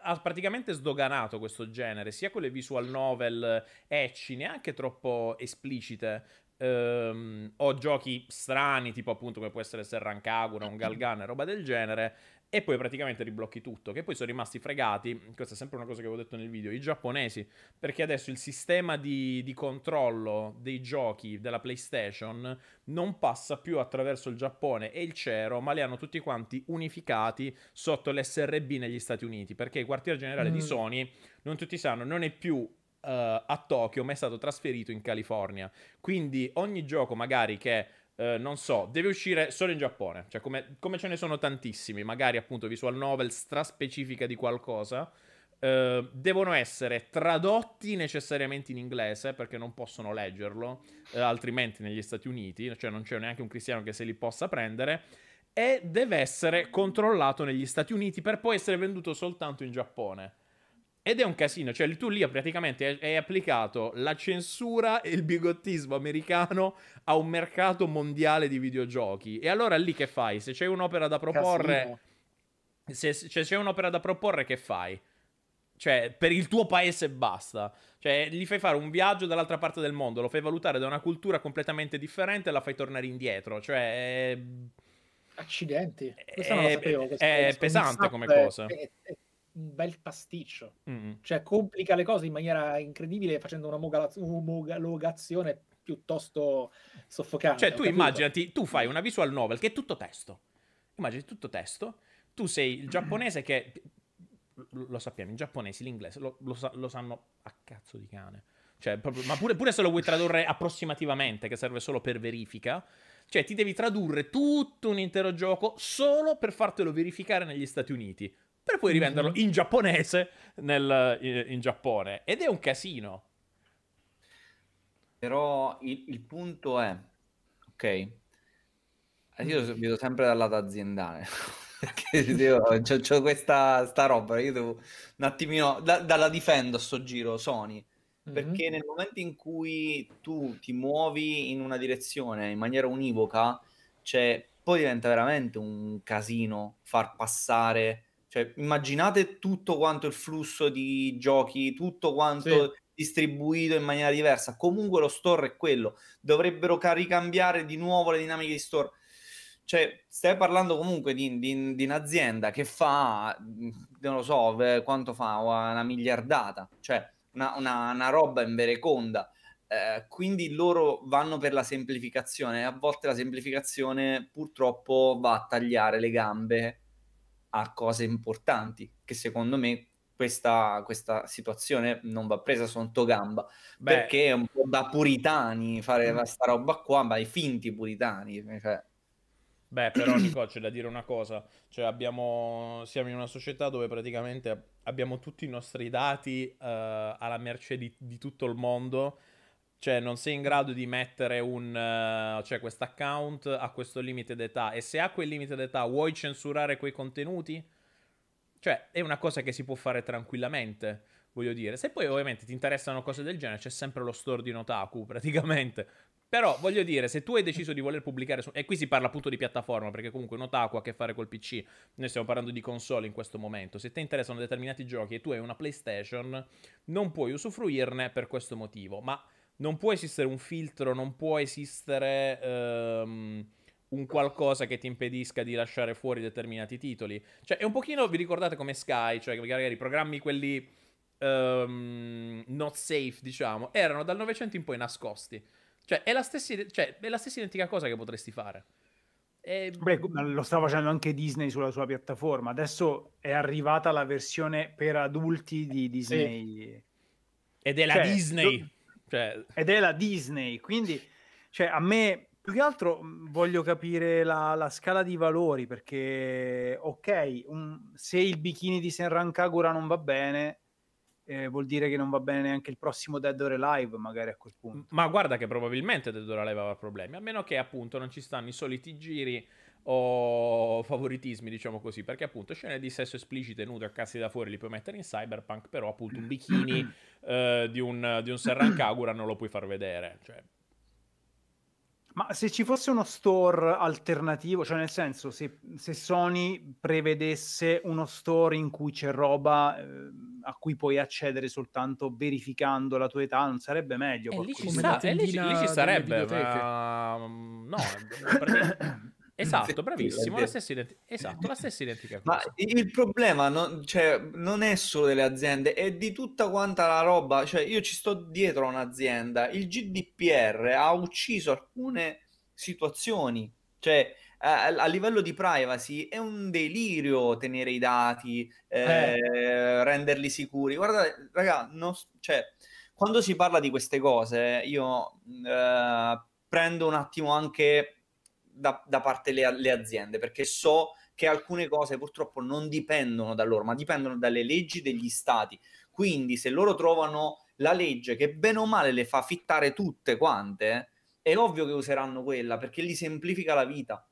ha praticamente sdoganato questo genere, sia con le visual novel ecci, neanche troppo esplicite, um, o giochi strani, tipo appunto come può essere Serrancagura, un Galgan, roba del genere, e poi praticamente riblocchi tutto, che poi sono rimasti fregati, questa è sempre una cosa che avevo detto nel video, i giapponesi, perché adesso il sistema di, di controllo dei giochi della PlayStation non passa più attraverso il Giappone e il CERO, ma li hanno tutti quanti unificati sotto l'SRB negli Stati Uniti, perché il quartier generale mm. di Sony, non tutti sanno, non è più Uh, a Tokyo, ma è stato trasferito in California. Quindi ogni gioco magari che eh, non so, deve uscire solo in Giappone, cioè come, come, ce ne sono tantissimi, magari appunto visual novel straspecifica di qualcosa, uh, devono essere tradotti necessariamente in inglese perché non possono leggerlo, uh, altrimenti negli Stati Uniti, cioè non c'è neanche un cristiano che se li possa prendere, e deve essere controllato negli Stati Uniti per poi essere venduto soltanto in Giappone. Ed è un casino, cioè tu lì praticamente hai applicato la censura e il bigottismo americano a un mercato mondiale di videogiochi. E allora lì che fai? Se c'è un'opera da proporre... Se, se c'è un'opera da proporre, che fai? Cioè, per il tuo paese basta. Cioè, gli fai fare un viaggio dall'altra parte del mondo, lo fai valutare da una cultura completamente differente e la fai tornare indietro. Cioè... Accidenti. Questa è, non la sapevo. È, è pesante come cosa. È, è un bel pasticcio. Mm-hmm. Cioè, complica le cose in maniera incredibile facendo una un'omologazione piuttosto soffocante. Cioè, tu capito? immaginati, tu fai una visual novel che è tutto testo. Immagini tutto testo, tu sei il giapponese che... Lo sappiamo, i giapponesi l'inglese lo, lo, lo sanno a cazzo di cane. Cioè, proprio, ma pure, pure, se lo vuoi tradurre approssimativamente, che serve solo per verifica, cioè ti devi tradurre tutto un intero gioco solo per fartelo verificare negli Stati Uniti per poi mhm. rivenderlo in giapponese nel, in, Giappone. Ed è un casino. Però il, il punto è, ok, io vedo sempre dal lato aziendale. Perché io, questa sta roba, io devo un attimino, da, dalla difendo a sto giro Sony, mhm. perché mm-hmm. nel momento in cui tu ti muovi in una direzione in maniera univoca, cioè, poi diventa veramente un casino far passare cioè, immaginate tutto quanto il flusso di giochi, tutto quanto sì. distribuito in maniera diversa. Comunque lo store è quello. Dovrebbero ricambiare di nuovo le dinamiche di store. Cioè, stai parlando comunque di, di, di un'azienda che fa, mhmm, non lo so, quanto fa, una miliardata. Cioè, una, una, una roba in vereconda. Eh, quindi loro vanno per la semplificazione. A volte la semplificazione purtroppo va a tagliare le gambe a cose importanti, che secondo me questa, questa situazione non va presa sotto gamba, Beh. perché è un po' da puritani fare questa mm. roba qua, ma i finti puritani. Cioè. Beh, però Nico, c'è da dire una cosa, cioè abbiamo, siamo in una società dove praticamente abbiamo tutti i nostri dati uh, alla merce di, di tutto il mondo cioè, non sei in grado di mettere un. Uh, cioè, questo account a questo limite d'età. E se ha quel limite d'età, vuoi censurare quei contenuti? Cioè, è una cosa che si può fare tranquillamente, voglio dire. Se poi ovviamente ti interessano cose del genere, c'è sempre lo store di Notaku, praticamente. Però, voglio dire, se tu hai deciso di voler pubblicare su... E qui si parla appunto di piattaforma, perché comunque Notaku ha a che fare col PC. Noi stiamo parlando di console in questo momento. Se ti interessano determinati giochi e tu hai una PlayStation, non puoi usufruirne per questo motivo. Ma non può esistere un filtro, non può esistere um, un qualcosa che ti impedisca di lasciare fuori determinati titoli. Cioè, è un pochino, vi ricordate come Sky, cioè magari i programmi quelli um, not safe, diciamo, erano dal Novecento in poi nascosti. Cioè è, stessa, cioè, è la stessa identica cosa che potresti fare. E... Beh, lo sta facendo anche Disney sulla sua piattaforma. Adesso è arrivata la versione per adulti di Disney. Sì. Ed è la cioè, Disney. Cioè... Ed è la Disney, quindi cioè, a me più che altro mm, voglio capire la, la scala di valori perché, ok, un, se il bikini di Senran Kagura non va bene, eh, vuol dire che non va bene neanche il prossimo Dead or Alive magari a quel punto. Ma guarda che probabilmente Dead or Alive aveva problemi, a meno che appunto non ci stanno i soliti giri o favoritismi, diciamo così, perché appunto scene di sesso esplicite, nude a cazzi da fuori li puoi mettere in cyberpunk, però appunto un bikini eh, di, un, un Serran Kagura non lo puoi far vedere. Cioè... Ma se ci fosse uno store alternativo, cioè nel senso, se, se Sony prevedesse uno store in cui c'è roba eh, a cui puoi accedere soltanto verificando la tua età, non sarebbe meglio? E lì ci, sta, e lì, lì ci sarebbe, ma... no, perché... Esatto, bravissimo, la stessa, identi- esatto, la stessa identica cosa. Ma il problema non, cioè, non, è solo delle aziende, è di tutta quanta la roba, cioè io ci sto dietro a un'azienda, il GDPR ha ucciso alcune situazioni, cioè a, a livello di privacy è un delirio tenere i dati, eh, eh. renderli sicuri. Guardate, raga, non, cioè, quando si parla di queste cose io eh, prendo un attimo anche da, da parte le, le aziende, perché so che alcune cose purtroppo non dipendono da loro, ma dipendono dalle leggi degli stati. Quindi se loro trovano la legge che bene o male le fa fittare tutte quante, è ovvio che useranno quella perché gli semplifica la vita.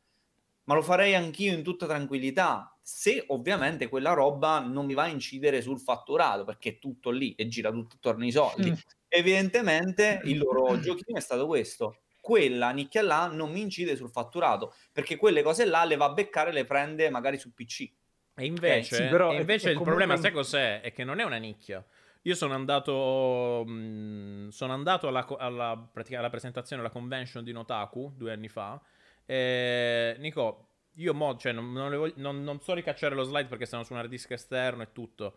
Ma lo farei anch'io in tutta tranquillità, se ovviamente quella roba non mi va a incidere sul fatturato, perché è tutto lì e gira tutto attorno ai soldi. Mm. Evidentemente il loro giochino è stato questo quella nicchia là non mi incide sul fatturato, perché quelle cose là le va a beccare, le prende magari su PC. E invece, eh, sì, però, e invece il comunque... problema, sai cos'è? È che non è una nicchia. Io sono andato, mh, sono andato alla, alla, alla, presentazione, alla convention di Notaku due anni fa. E, Nico, io mo, cioè, non, non, voglio, non, non, so ricacciare lo slide perché stanno su un hard disk esterno e tutto.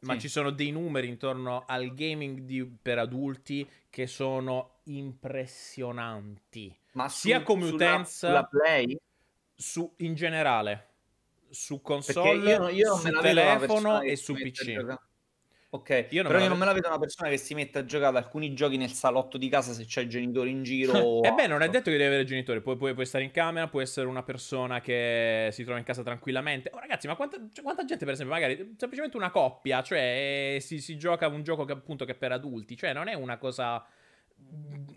Ma sì. ci sono dei numeri intorno al gaming di, per adulti che sono impressionanti. Ma su, sia come utenza la Play su, in generale su console, io, io su telefono e su PC. Ok, io però io non me la vedo una persona che si mette a giocare ad alcuni giochi nel salotto di casa se c'è il genitore in giro. e eh beh, non è detto che devi avere il genitore, puoi, puoi, puoi, stare in camera, puoi essere una persona che si trova in casa tranquillamente. Oh, ragazzi, ma quanta, cioè, quanta gente, per esempio, magari semplicemente una coppia, cioè eh, si, si gioca un gioco che appunto che è per adulti, cioè non è una cosa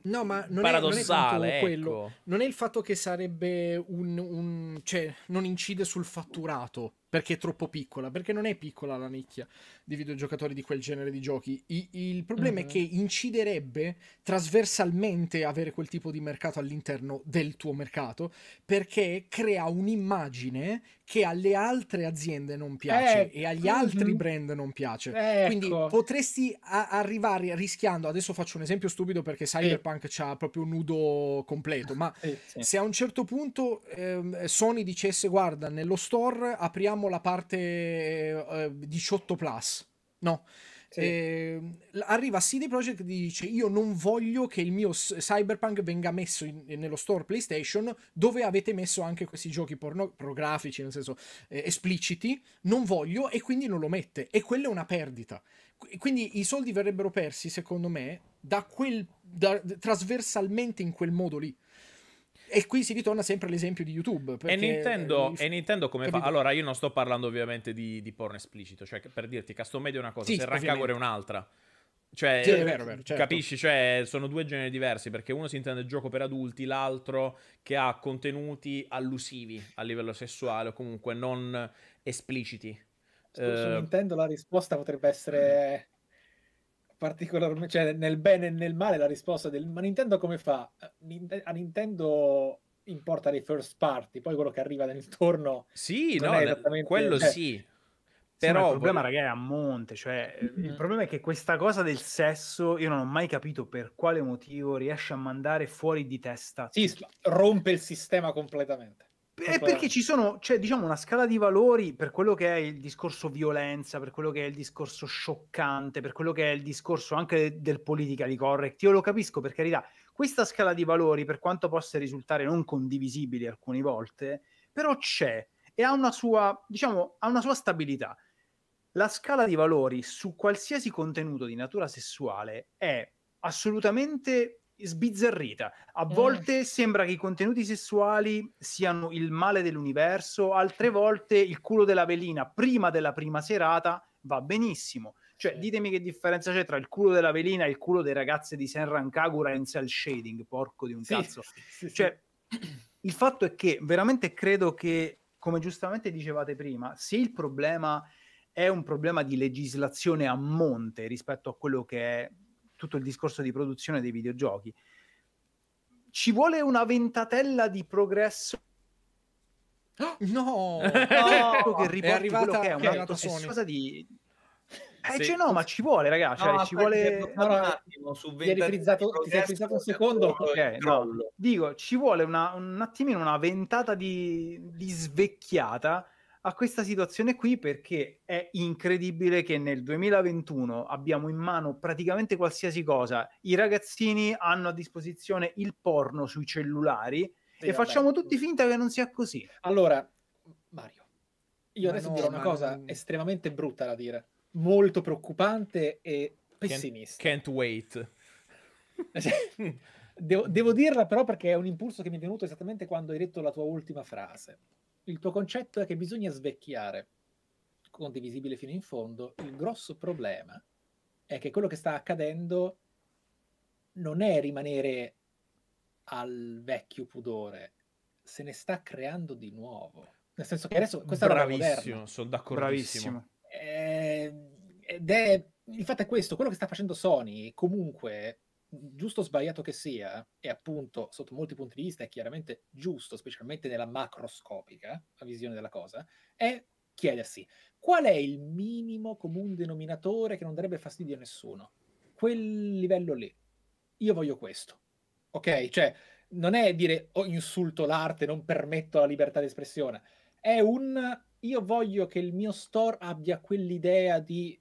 No, ma non paradossale, è, non è quello. Ecco. Non è il fatto che sarebbe un, un... cioè, non incide sul fatturato perché è troppo piccola, perché non è piccola la nicchia di videogiocatori di quel genere di giochi. I, il problema mm-hmm. è mhm. che inciderebbe trasversalmente avere quel tipo di mercato all'interno del tuo mercato, perché crea un'immagine che alle altre aziende non piace eh, e agli mm-hmm. altri mhm. brand non piace. Ecco. Quindi potresti a- arrivare rischiando, adesso faccio un esempio stupido perché Cyberpunk eh. ha proprio un nudo completo, ma eh, sì. se a un certo punto ehm, Sony dicesse guarda, nello store apriamo diciamo la parte eh, 18 plus, no? Sì. Eh, arriva CD Projekt e dice io non voglio che il mio cyberpunk venga messo in, nello store PlayStation dove avete messo anche questi giochi pornografici nel senso eh, espliciti non voglio e quindi non lo mette e quella è una perdita quindi i soldi verrebbero persi secondo me da quel da, trasversalmente in quel modo lì e qui si ritorna sempre all'esempio di YouTube. E Nintendo, eh, e Nintendo, come capito? fa? Allora, io non sto parlando ovviamente di, di porno esplicito, cioè per dirti, custom media è una cosa, sì, se Rancagore è un'altra. Cioè, sì, è vero, è vero, certo. capisci? Cioè, sono due generi diversi perché uno si intende gioco per adulti, l'altro che ha contenuti allusivi a livello sessuale o comunque non espliciti. Su, eh, Nintendo la risposta potrebbe essere particolarmente, cioè nel bene e nel male la risposta del ma Nintendo come fa? A Nintendo importa dei first party, poi quello che arriva da intorno. Sì, no, esattamente... quello cioè sì. Però sì, il problema, voglio... raga, è a monte. Cioè, mm-hmm. Il problema è che questa cosa del sesso, io non ho mai capito per quale motivo riesce a mandare fuori di testa. Sì, rompe il sistema completamente. È perché ci sono, cioè, diciamo, una scala di valori per quello che è il discorso violenza, per quello che è il discorso scioccante, per quello che è il discorso anche del politically correct. Io lo capisco, per carità. Questa scala di valori, per quanto possa risultare non condivisibile alcune volte, però c'è e ha una sua, diciamo, ha una sua stabilità. La scala di valori su qualsiasi contenuto di natura sessuale è assolutamente sbizzarrita. A mm. volte sembra che i contenuti sessuali siano il male dell'universo, altre volte il culo della velina prima della prima serata va benissimo. Cioè, sì. ditemi che differenza c'è tra il culo della velina e il culo dei ragazzi di Senran Kagura in cell shading, porco di un sì. cazzo. Sì, cioè, il fatto è che veramente credo che, come giustamente dicevate prima, se il problema è un problema di legislazione a monte rispetto a quello che è tutto il discorso di produzione dei videogiochi. Ci vuole una ventatella di progresso No, no, che riporti è arrivata, che è un che atto sessuosa di... Eh, sì. cioè, no, ma ci vuole, ragazzi. Cioè, no, cioè, ci vuole... un attimo, su ti, ti sei frizzato un secondo. Okay, eh, no. Dico, ci vuole una, un attimino una ventata di, di svecchiata a questa situazione qui perché è incredibile che nel 2021 abbiamo in mano praticamente qualsiasi cosa. I ragazzini hanno a disposizione il porno sui cellulari sì, e vabbè, facciamo tutti finta che non sia così. Allora, Mario, io adesso no, dirò una Mario. cosa estremamente brutta da dire, molto preoccupante e pessimista. Can't, can't wait. Eh, devo, devo dirla però perché è un impulso che mi è venuto esattamente quando hai detto la tua ultima frase il tuo concetto è che bisogna svecchiare, condivisibile fino in fondo, il grosso problema è che quello che sta accadendo non è rimanere al vecchio pudore, se ne sta creando di nuovo. Nel senso che adesso questa Bravissimo, sono d'accordissimo. Eh, ed è il fatto è questo, quello che sta facendo Sony comunque giusto o sbagliato che sia, e appunto sotto molti punti di vista è chiaramente giusto, specialmente nella macroscopica visione della cosa, è chiedersi qual è il minimo comune denominatore che non darebbe fastidio a nessuno. Quel livello lì. Io voglio questo. Ok? Cioè, non è dire oh, insulto l'arte, non permetto la libertà di espressione. È un io voglio che il mio store abbia quell'idea di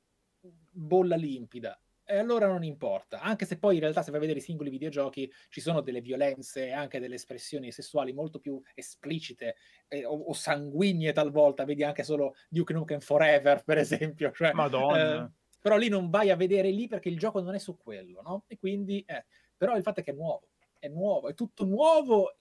bolla limpida e allora non importa, anche se poi in realtà se vai a vedere i singoli videogiochi ci sono delle violenze, e anche delle espressioni sessuali molto più esplicite eh, o, o, sanguigne talvolta, vedi anche solo Duke Nukem Forever per esempio. Cioè, Madonna. Eh, però lì non vai a vedere lì perché il gioco non è su quello, no? E quindi, eh, però il fatto è che è nuovo, è nuovo, è tutto nuovo,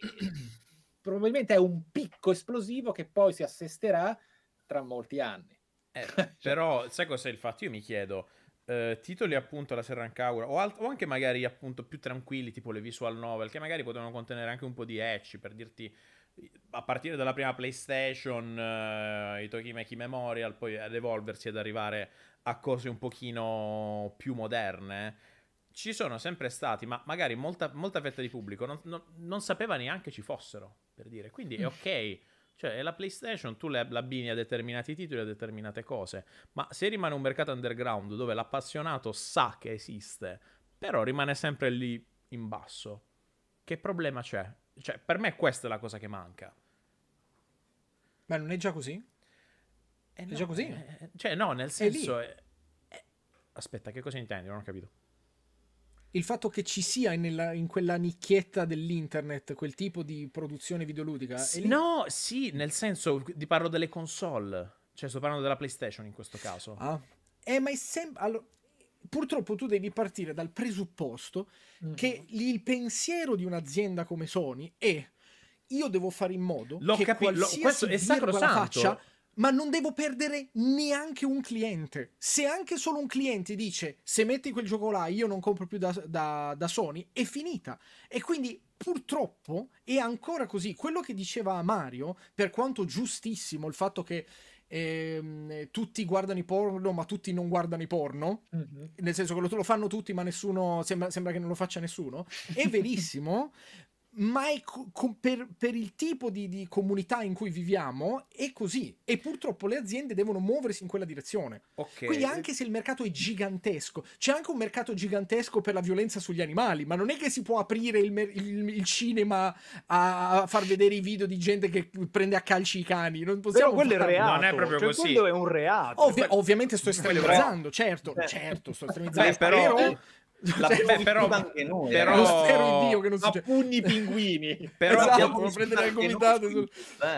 probabilmente è un picco esplosivo che poi si assesterà tra molti anni. Eh, cioè però sai cos'è il fatto? Io mi chiedo, eh, titoli appunto alla Serrancaura o, alt- o anche magari appunto più tranquilli tipo le visual novel che magari potevano contenere anche un po' di ecci per dirti a partire dalla prima PlayStation, eh, i Tokimeki Memorial, poi ad evolversi ed arrivare a cose un pochino più moderne, ci sono sempre stati, ma magari molta, molta fetta di pubblico non, non, non sapeva neanche ci fossero, per dire. Quindi è mm. ok cioè, la PlayStation tu la abbini a determinati titoli, a determinate cose, ma se rimane un mercato underground dove l'appassionato sa che esiste, però rimane sempre lì in basso, che problema c'è? Cioè, per me questa è la cosa che manca. Ma non è già così? Eh no, è già così? Eh, eh, cioè, no, nel senso... È eh, è... Eh, aspetta, che cosa intendi? Non ho capito il fatto che ci sia nella, in quella nicchietta dell'internet quel tipo di produzione videoludica. Sì, no, sì, nel senso, ti parlo delle console. Cioè, sto parlando della PlayStation in questo caso. Ah. Eh, ma è sempre... Allora, purtroppo tu devi partire dal presupposto mm-hmm. che il pensiero di un'azienda come Sony è io devo fare in modo L'ho che capito, questo è sacrosanto. faccia ma non devo perdere neanche un cliente. Se anche solo un cliente dice se metti quel gioco là io non compro più da, da, da Sony, è finita. E quindi purtroppo è ancora così. Quello che diceva Mario, per quanto giustissimo il fatto che eh, tutti guardano i porno ma tutti non guardano i porno, uh-huh. nel senso che lo, lo fanno tutti ma nessuno, sembra, sembra che non lo faccia nessuno, è verissimo, ma co- per, per, il tipo di, di, comunità in cui viviamo è così e purtroppo le aziende devono muoversi in quella direzione. Okay. Quindi anche se il mercato è gigantesco, c'è anche un mercato gigantesco per la violenza sugli animali, ma non è che si può aprire il, mer- il, il cinema a far vedere i video di gente che prende a calci i cani, non possiamo Però quello farlo. è reato. Non è proprio cioè, così. Quello è un reato. Ovvi- ovviamente sto estremizzando, certo, certo, sto estremizzando. Beh, però, però cioè, beh, però, anche noi, però, eh. lo spero in Dio che non succede. A pugni pinguini. però esatto, prendere il comitato. Su...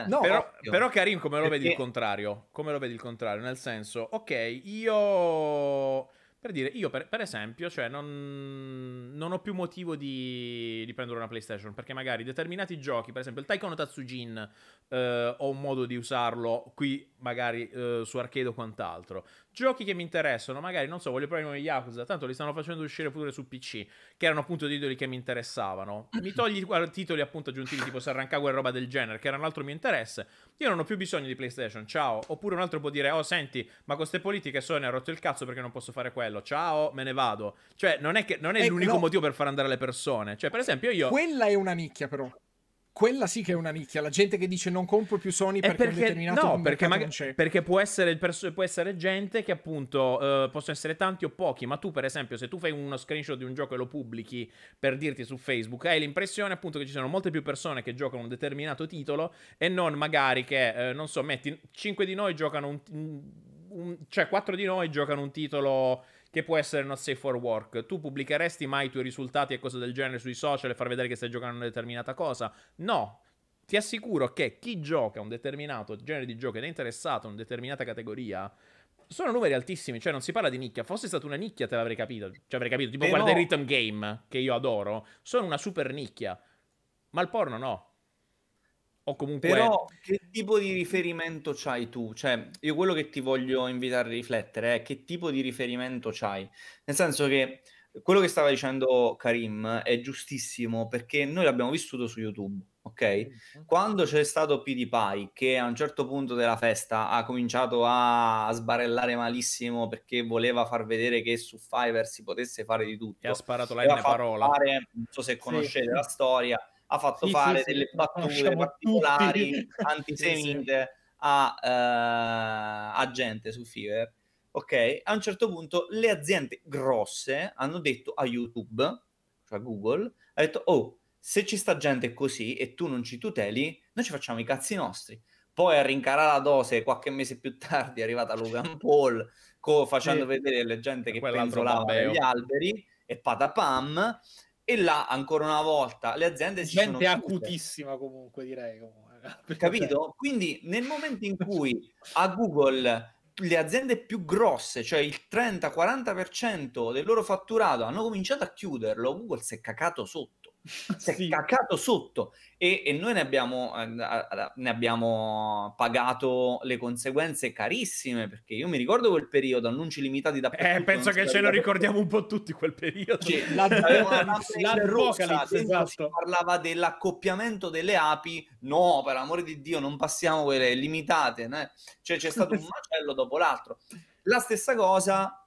no, però, però Karim, come lo vedi il contrario? Come lo vedi il contrario? Nel senso, ok, io... Per dire, io per, per esempio, cioè non, non, ho più motivo di, di, prendere una PlayStation, perché magari determinati giochi, per esempio il Taikono Tatsujin, eh, ho un modo di usarlo qui magari eh, su arcade o quant'altro giochi che mi interessano, magari non so, voglio provare nuovi Yakuza, tanto li stanno facendo uscire pure su PC, che erano appunto titoli che mi interessavano. Mi togli titoli appunto aggiuntivi tipo Sarrancago e roba del genere, che era un altro mio interesse. Io non ho più bisogno di PlayStation, ciao. Oppure un altro può dire, oh senti, ma queste politiche Sony ha rotto il cazzo perché non posso fare quello, ciao, me ne vado. Cioè, non è, che, non è eh, l'unico no. motivo per far andare le persone. Cioè, per esempio io... Quella è una nicchia però quella sì che è una nicchia. La gente che dice non compro più Sony perché, perché, un determinato no, perché, maga- non c'è. perché può essere, può essere gente che appunto uh, eh, possono essere tanti o pochi, ma tu per esempio se tu fai uno screenshot di un gioco e lo pubblichi per dirti su Facebook, hai l'impressione appunto che ci sono molte più persone che giocano un determinato titolo e non magari che, uh, non so, metti 5 di noi giocano un... un cioè 4 di noi giocano un titolo che può essere not safe for work. Tu pubblicheresti mai i tuoi risultati e cose del genere sui social e far vedere che stai giocando una determinata cosa? No. Ti assicuro che chi gioca un determinato genere di gioco ed è interessato a una determinata categoria sono numeri altissimi, cioè non si parla di nicchia. Fosse stata una nicchia, te l'avrei capito. Cioè, avrei capito. Tipo, Però... Eh, guarda il rhythm game che io adoro. Sono una super nicchia. Ma il porno no. O comunque... Però che tipo di riferimento c'hai tu? Cioè, io quello che ti voglio invitare a riflettere è che tipo di riferimento c'hai. Nel senso che quello che stava dicendo Karim è giustissimo perché noi l'abbiamo vissuto su YouTube, ok? Mhm. Quando c'è stato PewDiePie che a un certo punto della festa ha cominciato a sbarellare malissimo perché voleva far vedere che su Fiverr si potesse fare di tutto. E ha sparato la una parola. Fare, non so se conoscete sì. la storia ha fatto sì, fare sì, delle battute particolari tutti. antisemite a, uh, a gente su Fiverr. Ok, a un certo punto le aziende grosse hanno detto a YouTube, cioè a Google, ha detto, oh, se ci sta gente così e tu non ci tuteli, noi ci facciamo i cazzi nostri. Poi a rincarare la dose qualche mese più tardi è arrivata Logan Paul co- facendo sì. vedere la gente eh, che penzolava gli alberi e patapam e là, ancora una volta, le aziende si Gente sono... Gente acutissima comunque, direi. Comunque. Eh, Capito? Cioè Quindi nel momento in cui a Google le aziende più grosse, cioè il 30-40% del loro fatturato, hanno cominciato a chiuderlo, Google si è cacato sotto si è sì. caccato sotto e, e noi ne abbiamo, eh, ne abbiamo, pagato le conseguenze carissime perché io mi ricordo quel periodo annunci limitati da eh, penso che ce lo ricordiamo un po' tutti quel periodo cioè, la, la rossa esatto. parlava dell'accoppiamento delle api no per amore di Dio non passiamo quelle limitate né? cioè c'è stato un macello dopo l'altro la stessa cosa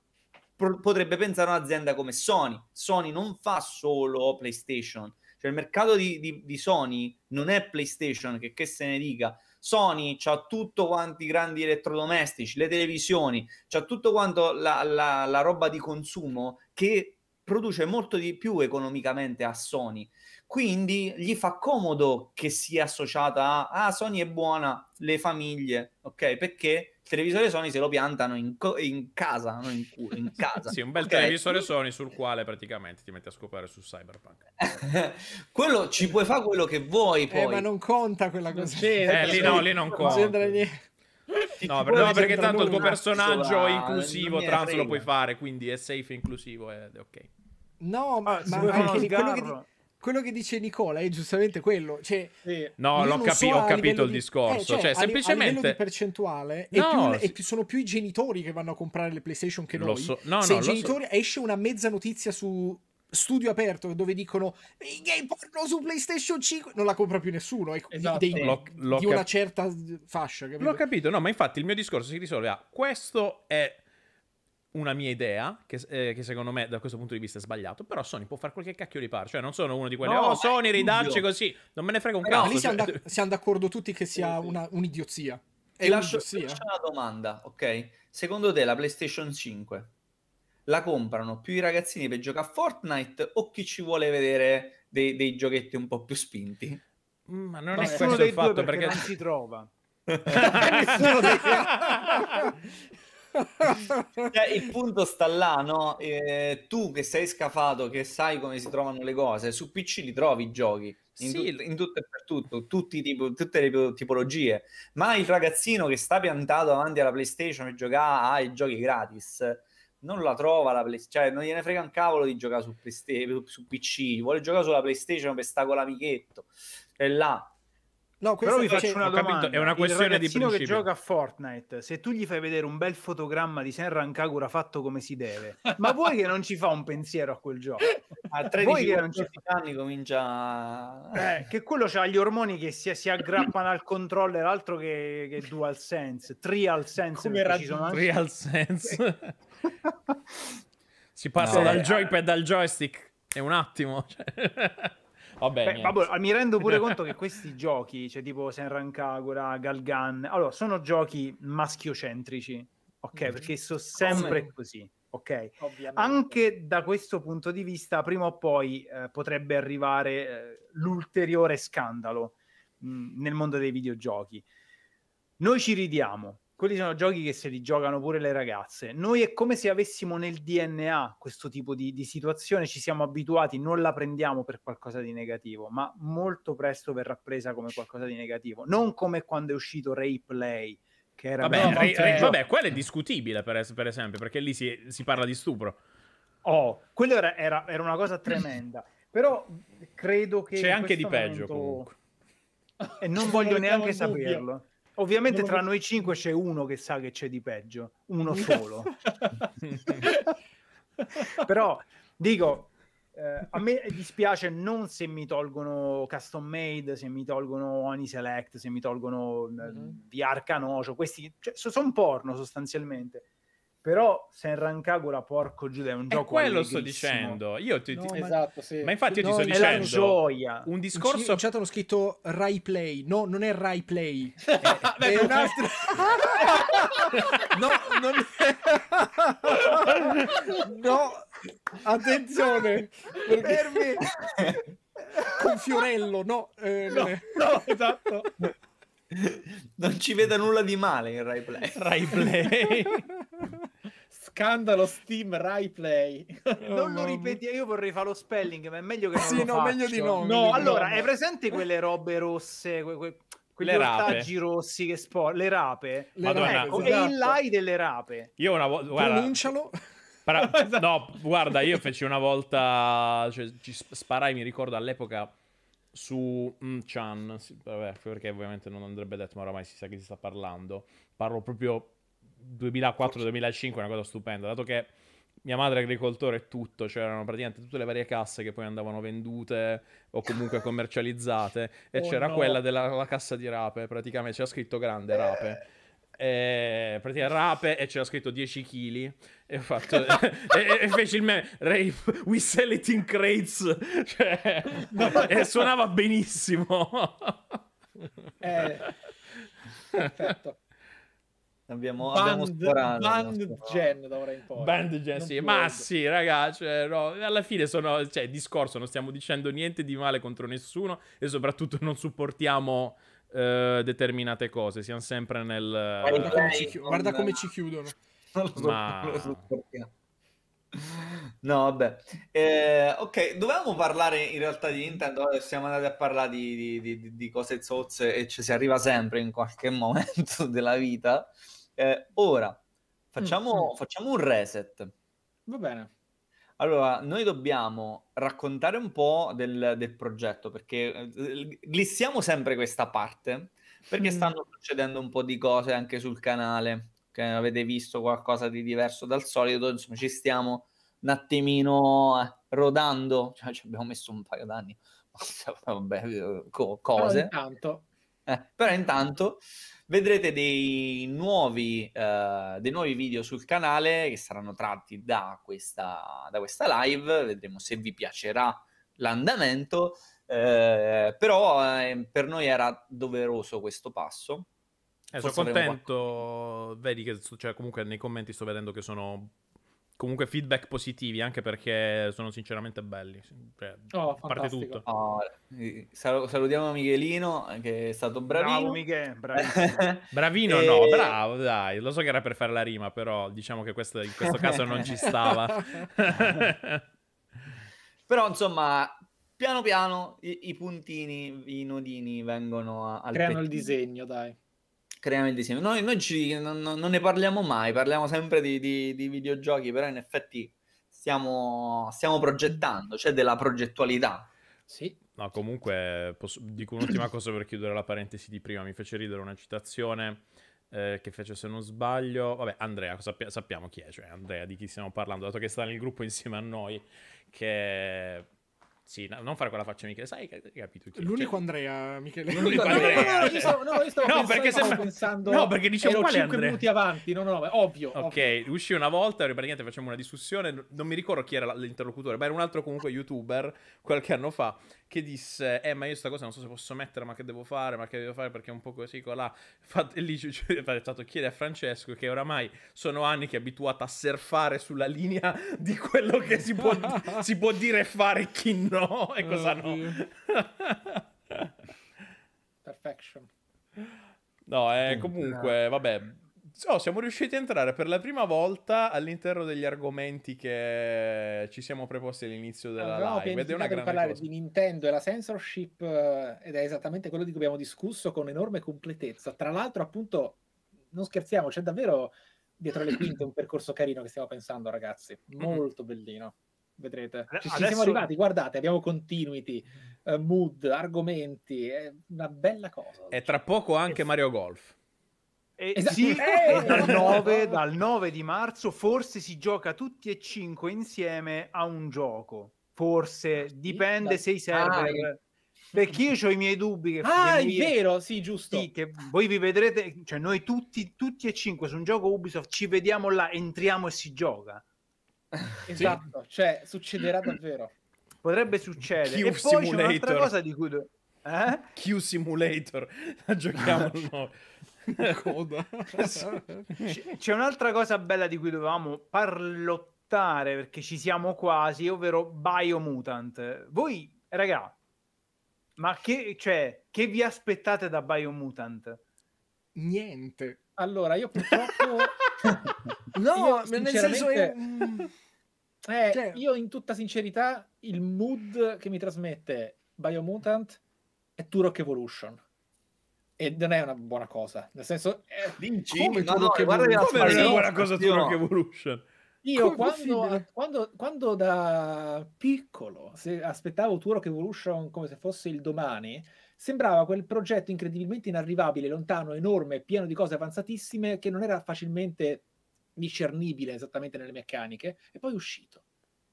potrebbe pensare un'azienda come Sony. Sony non fa solo PlayStation, cioè il mercato di, di, di Sony non è PlayStation, che, che se ne dica. Sony ha tutto quanto i grandi elettrodomestici, le televisioni, c'ha tutto quanto la, la, la roba di consumo che produce molto di più economicamente a Sony. Quindi gli fa comodo che sia associata a ah, Sony è buona, le famiglie, ok? Perché il televisore Sony se lo piantano in, co- in casa, non in culo, in casa. sì, un bel okay. televisore Sony sul quale praticamente ti metti a scopare su Cyberpunk. quello ci puoi fare quello che vuoi eh, poi. Eh, ma non conta quella cosa. Eh, lì no, lì non, conta. Non niente. No, per, no perché tanto il tuo personaggio è inclusivo, trans lo puoi fare, quindi è safe e inclusivo ed è ok. No, ma, ah, ma anche quello che... Ti quello che dice Nicola è giustamente quello. Cioè, sì. No, l'ho capi- so ho capito il di... Eh, discorso. Eh, cioè, cioè, semplicemente... a livello di percentuale no, più, sì. sono più i genitori che vanno a comprare le PlayStation che lo noi. So. No, Se no, i genitori so. esce una mezza notizia su studio aperto dove dicono i game porno su PlayStation 5 non la compra più nessuno ecco, esatto. di, l'ho, l'ho di cap- una certa fascia capito? l'ho capito no ma infatti il mio discorso si risolve a questo è una mia idea, che, eh, che, secondo me da questo punto di vista è sbagliato, però Sony può fare qualche cacchio di pare, cioè non sono uno di quelli, no, oh Sony ridarci così, non me ne frega un però cazzo. Lì siamo, cioè... da- siamo, d'accordo tutti che sia una, un'idiozia. È ti lascio, lascio una domanda, ok? Secondo te la PlayStation 5 la comprano più i ragazzini per giocare a Fortnite o chi ci vuole vedere dei, dei giochetti un po' più spinti? Mm, ma non Ma è questo il fatto perché, perché non si trova. nessuno cioè, il punto sta là, no? Eh, tu che sei scafato, che sai come si trovano le cose, su PC li trovi i giochi. In, sì. tu- in tutto e per tutto, tutti, tipo, tutte le tipologie, ma il ragazzino che sta piantato davanti alla PlayStation e gioca ai giochi gratis, non la trova la PlayStation, cioè non gliene frega un cavolo di giocare su, PlayStation, su PC, vuole giocare sulla PlayStation per sta con l'amichetto, è là. No, Però vi faccio una domanda. Capito, è una questione di principio. che gioca a Fortnite, se tu gli fai vedere un bel fotogramma di Senran Kagura fatto come si deve, ma vuoi che non ci fa un pensiero a quel gioco? A 13 anni comincia... Eh, che quello c'ha gli ormoni che si, si, aggrappano al controller, altro che, che dual sense, trial sense. Come ci sono anche... Real sense. si passa no, dal joypad al joystick, è un attimo. Cioè... Vabbè, Beh, vabbè, mi rendo pure conto che questi giochi, cioè tipo Senran Kagura, Galgan, allora sono giochi maschiocentrici, ok? Mm-hmm. Perché sono sempre Come? così. Ok, Ovviamente. anche da questo punto di vista, prima o poi eh, potrebbe arrivare eh, l'ulteriore scandalo mh, mm, nel mondo dei videogiochi. Noi ci ridiamo, quelli sono giochi che se li giocano pure le ragazze. Noi è come se avessimo nel DNA questo tipo di, di, situazione, ci siamo abituati, non la prendiamo per qualcosa di negativo, ma molto presto verrà presa come qualcosa di negativo. Non come quando è uscito Ray Play, che era... Vabbè, Ray, Ray, vabbè quello è discutibile per, es- per esempio, perché lì si, si, parla di stupro. Oh, quello era, era, era, una cosa tremenda. Però credo che... C'è anche di momento... peggio comunque. E non voglio neanche saperlo. Ovviamente tra noi cinque c'è uno che sa che c'è di peggio, uno solo. Però dico, eh, a me dispiace non se mi tolgono custom made, se mi tolgono Oni Select, se mi tolgono eh, mm-hmm. VR Canocio, questi cioè, sono porno sostanzialmente. Però se Senran Rancagola, porco Giuda, è un gioco. È quello sto dicendo. Io ti, no, Esatto, sì. Ma infatti io no, ti sto dicendo. gioia. Un discorso. In, c- chat hanno scritto Rai Play. No, non è Rai Play. È, Beh, è un altro. no, non è. no, attenzione. Perché... Con Fiorello, no. Eh, no, no, esatto. Non ci veda nulla di male in Rai Play. Rai Play. Scandalo Steam Rai Play. Eh, non lo ripeti, io vorrei fare lo spelling, ma è meglio che non sì, lo no, faccio. meglio di no. no allora, è presente quelle robe rosse, que- que- quegli le ortaggi rossi che sport, le rape. Le Madonna. Ecco, esatto. e il lai delle rape. Io una volta... Pronuncialo. Para... no, esatto. guarda, io feci una volta, cioè, ci sparai, mi ricordo all'epoca su Chan, sì, vabbè, perché ovviamente non andrebbe detto, ma oramai si sa che si sta parlando. Parlo proprio 2004-2005 è una cosa stupenda, dato che mia madre è agricoltore e tutto, cioè erano praticamente tutte le varie casse che poi andavano vendute o comunque commercializzate e oh c'era no. quella della cassa di rape, praticamente c'era scritto grande eh. rape. E praticamente rape e c'era scritto 10 kg e, ho fatto, e, e feci il me Rape, we sell it in crates cioè, e suonava benissimo eh, perfetto Abbiamo, band, abbiamo sporato. Band gen da ora in poi. Band gen, sì. Ma sì, ragazzi, cioè, no, alla fine sono, cioè, discorso, non stiamo dicendo niente di male contro nessuno e soprattutto non supportiamo eh, determinate cose, siamo sempre nel... Guarda, come, eh, ci, guarda come ci chiudono. Ma... Non lo supportiamo. No, vabbè. Eh, ok, dovevamo parlare in realtà di Nintendo, siamo andati a parlare di, di, di, di cose zozze e ci si arriva sempre in qualche momento della vita. Eh, ora, facciamo, mm. facciamo un reset. Va bene. Allora, noi dobbiamo raccontare un po' del, del progetto, perché eh, glissiamo sempre questa parte, perché mm. stanno succedendo un po' di cose anche sul canale che avete visto qualcosa di diverso dal solito, insomma ci stiamo un attimino eh, rodando, cioè, ci abbiamo messo un paio d'anni, vabbè, co- cose. Però intanto. Eh, però intanto vedrete dei nuovi, eh, dei nuovi, video sul canale che saranno tratti da questa, da questa live, vedremo se vi piacerà l'andamento, eh, però eh, per noi era doveroso questo passo eh, sono contento, vedi che cioè, comunque nei commenti sto vedendo che sono comunque feedback positivi anche perché sono sinceramente belli. Cioè, oh, parte tutto. Oh, eh, sal- salutiamo Michelino che è stato bravino. Bravo Michele, bravino e... no, bravo dai, lo so che era per fare la rima però diciamo che questo, in questo caso non ci stava. però insomma piano piano i, i puntini, i nodini vengono a... Creano pettino. il disegno dai creano il disegno. Noi, noi ci, non, non, ne parliamo mai, parliamo sempre di, di, di videogiochi, però in effetti stiamo, stiamo progettando, c'è cioè della progettualità. Sì, No, comunque posso, dico un'ultima cosa per chiudere la parentesi di prima. Mi fece ridere una citazione eh, che fece, se non sbaglio, vabbè, Andrea, sappi- sappiamo chi è, cioè Andrea, di chi stiamo parlando, dato che sta nel gruppo insieme a noi, che sì, no, non fare quella faccia, Michele. Sai, hai capito? Chi? L'unico cioè... Andrea, Michele. L'unico no, Andrea. No, no, stavo, no, stavo no, perché sembra... pensando. No, perché dicevo quale 5 Andrea? minuti avanti. No, no, no, ovvio. Ok, ovvio. uscì una volta, praticamente facciamo una discussione. Non mi ricordo chi era l'interlocutore, ma era un altro comunque youtuber qualche anno fa che disse, eh ma io questa cosa non so se posso mettere, ma che devo fare, ma che devo fare perché è un po' così, colà. E lì cioè, è stato chiedere a Francesco che oramai sono anni che è abituato a surfare sulla linea di quello che si può, si può dire e fare chi no e oh, cosa no. Perfection. No, eh, comunque, vabbè, So, oh, siamo riusciti a entrare per la prima volta all'interno degli argomenti che ci siamo preposti all'inizio della Avevamo live. Ed è una grande parlare cosa. di Nintendo e la censorship eh, ed è esattamente quello di cui abbiamo discusso con enorme completezza. Tra l'altro, appunto, non scherziamo, c'è davvero dietro le quinte un percorso carino che stiamo pensando, ragazzi. Molto bellino. Vedrete, eh, ci, Adesso... siamo arrivati. Guardate, abbiamo continuity, eh, mood, argomenti. È una bella cosa. E tra poco anche Mario Golf. Eh, esatto. Sì, eh! dal, 9, dal 9 di marzo forse si gioca tutti e cinque insieme a un gioco. Forse, ah, dipende se i server... Ah, perché io ho i miei dubbi. Che ah, è miei... vero, sì, giusto. Sì, che voi vi vedrete, cioè noi tutti, tutti e cinque su un gioco Ubisoft ci vediamo là, entriamo e si gioca. Esatto, sì. cioè succederà davvero. Potrebbe succedere. Q e Simulator. c'è un'altra cosa di cui... Eh? Q Simulator, la giochiamo noi. C'è un'altra cosa bella di cui dovevamo parlottare perché ci siamo quasi, ovvero Biomutant. Voi, raga, ma che, cioè, che vi aspettate da Biomutant? Niente. Allora, io purtroppo... no, io, nel senso... È... Eh, cioè... Io in tutta sincerità il mood che mi trasmette Biomutant è Turok Evolution e non è una buona cosa. Nel senso, eh, Vinci, come no, no, come non è una buona cosa tu no. Evolution. Io quando, quando, quando, da piccolo se aspettavo Turok Evolution come se fosse il domani, sembrava quel progetto incredibilmente inarrivabile, lontano, enorme, pieno di cose avanzatissime che non era facilmente discernibile esattamente nelle meccaniche, e poi è uscito.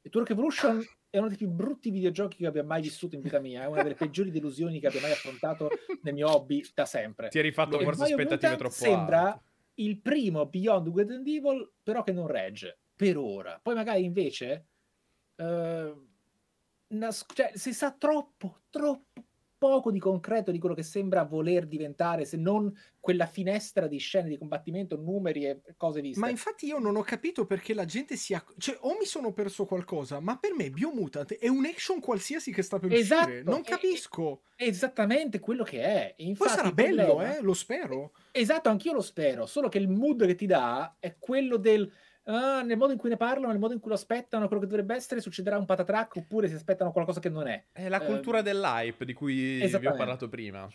E Turok Evolution è uno dei più brutti videogiochi che abbia mai vissuto in vita mia, è una delle peggiori delusioni che abbia mai affrontato nel mio hobby da sempre. Ti eri fatto forse aspettative Mutant troppo sembra il primo Beyond Good and Evil, però che non regge, per ora. Poi magari invece... Uh, eh, nas- cioè, si sa troppo, troppo, poco di concreto di quello che sembra voler diventare, se non quella finestra di scene di combattimento, numeri e cose viste. Ma infatti io non ho capito perché la gente sia. cioè o mi sono perso qualcosa, ma per me Biomutant è un action qualsiasi che sta per esatto, uscire, non è, capisco. È, esattamente quello che è. Infatti, Poi sarà bello, problema... eh, lo spero. Esatto, anch'io lo spero, solo che il mood che ti dà è quello del uh, nel modo in cui ne parlano, nel modo in cui lo aspettano, quello che dovrebbe essere, succederà un patatrack oppure si aspettano qualcosa che non è. È la cultura uh, dell'hype di cui vi ho parlato prima.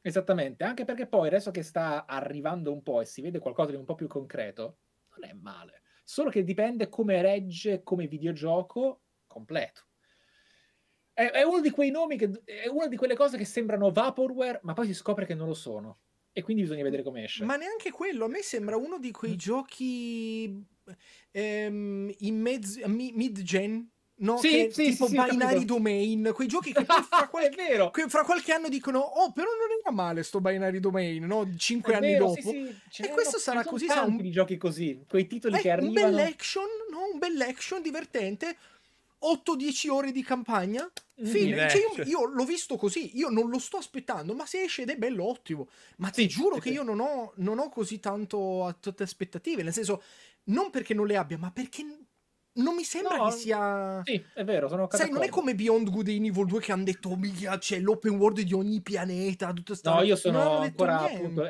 Esattamente, anche perché poi adesso che sta arrivando un po' e si vede qualcosa di un po' più concreto, non è male. Solo che dipende come regge come videogioco completo. È, è uno di quei nomi, che, è una di quelle cose che sembrano vaporware, ma poi si scopre che non lo sono e quindi bisogna vedere come esce. Ma neanche quello, a me sembra uno di quei mm. giochi ehm, in mezzo, mid-gen. No, sì, che, sì, tipo sì, binary domain, quei giochi che poi fra, qual- che fra qualche, anno dicono "Oh, però non era male sto binary domain", no, Cinque è anni vero, dopo. E questo sarà così, sarà un di giochi così, quei titoli eh, che arrivano. Un bel action, no? Un bel action divertente. 8-10 ore di campagna Mm. Fine. Cioè io, io, l'ho visto così, io non lo sto aspettando, ma se esce ed è bello, ottimo. Ma ti giuro sì. che io non ho, non ho così tanto tutte aspettative, nel senso, non perché non le abbia, ma perché non mi sembra no, che sia. Sì, è vero, sono Sai, non è come Beyond Good e Evil 2 che hanno detto: oh, Mia, c'è l'open world di ogni pianeta. Tutto sta... No, io sono ancora appunto,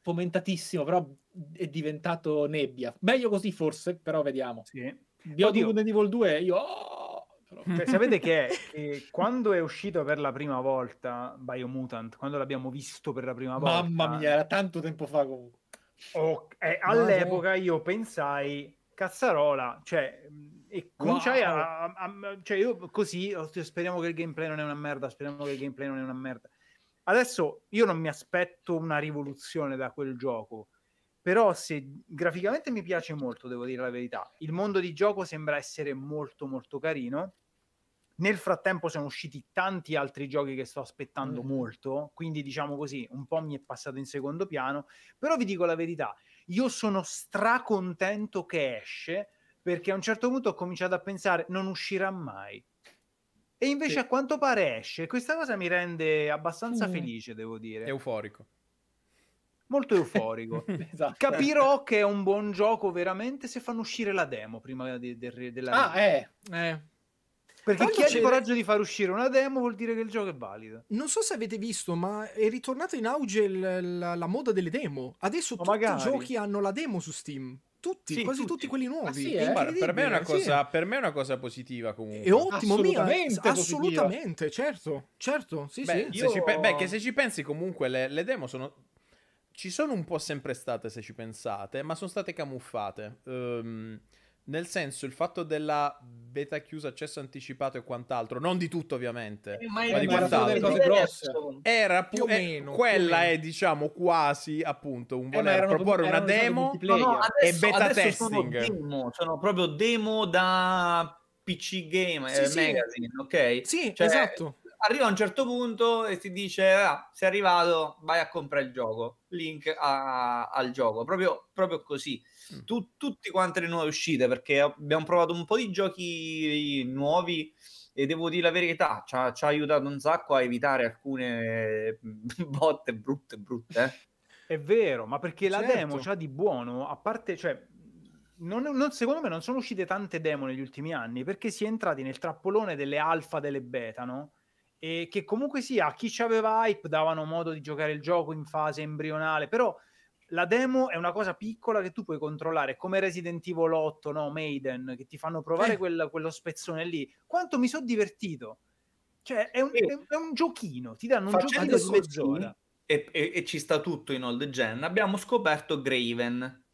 fomentatissimo, però è diventato nebbia. Meglio così, forse, però vediamo. Sì. Beyond Oddio. Good e Evil 2, io. Oh! Cioè, sapete che eh, quando è uscito per la prima volta Biomutant, quando l'abbiamo visto per la prima volta... Mamma mia, era tanto tempo fa comunque. Oh, eh, all'epoca io pensai, cazzarola, cioè, mm, e cominciai wow. a, a, a, Cioè, io così, speriamo che il gameplay non è una merda, speriamo che il gameplay non è una merda. Adesso io non mi aspetto una rivoluzione da quel gioco, però se graficamente mi piace molto, devo dire la verità, il mondo di gioco sembra essere molto molto carino nel frattempo sono usciti tanti altri giochi che sto aspettando mm. molto, quindi diciamo così, un po' mi è passato in secondo piano, però vi dico la verità, io sono stracontento che esce perché a un certo punto ho cominciato a pensare non uscirà mai. E invece sì. a quanto pare esce, questa cosa mi rende abbastanza mm. felice, devo dire. Euforico. Molto euforico. esatto. Capirò che è un buon gioco veramente se fanno uscire la demo prima de- de- della... Ah, eh. eh. Perché Tanto chi ha il coraggio di far uscire una demo vuol dire che il gioco è valido. Non so se avete visto, ma è ritornata in auge l- la-, la, moda delle demo. Adesso oh, tutti magari. i giochi hanno la demo su Steam. Tutti, sì, quasi tutti. tutti. quelli nuovi. Ah, sì, eh? per, me è cosa, sì. per me è una cosa positiva comunque. È ottimo, assolutamente, mia, assolutamente certo, certo. Sì, beh, sì. Io... pe- beh, che se ci pensi comunque le, le demo sono ci sono un po' sempre state, se ci pensate, ma sono state camuffate. Um, nel senso, il fatto della beta chiusa, accesso anticipato e quant'altro, non di tutto ovviamente, eh, ma, ma di quant'altro, era più, eh, più meno, quella più è diciamo quasi appunto un eh, voler eh, proporre una demo no, no, adesso, e beta testing. Sono, demo, sono proprio demo da PC Game sì, sì. Magazine, ok? Sì, cioè, esatto. Arriva a un certo punto e ti dice: ah, Sei arrivato, vai a comprare il gioco. Link a, al gioco, proprio, proprio così tu, tutte quante le nuove uscite, perché abbiamo provato un po' di giochi nuovi e devo dire la verità, ci ha, ci ha aiutato un sacco a evitare alcune botte brutte brutte. Eh. È vero, ma perché la certo. demo c'ha di buono, a parte, cioè, non, non, secondo me non sono uscite tante demo negli ultimi anni perché si è entrati nel trappolone delle alfa, delle beta, no? E che comunque sia, a chi ci aveva hype davano modo di giocare il gioco in fase embrionale, però la demo è una cosa piccola che tu puoi controllare, come Resident Evil 8, no, Maiden, che ti fanno provare eh. quel, quello spezzone lì. Quanto mi sono divertito! Cioè, è un, eh. è, è un, giochino, ti danno un giochino di mezz'ora. E, e, e, ci sta tutto in old gen. Abbiamo scoperto Graven,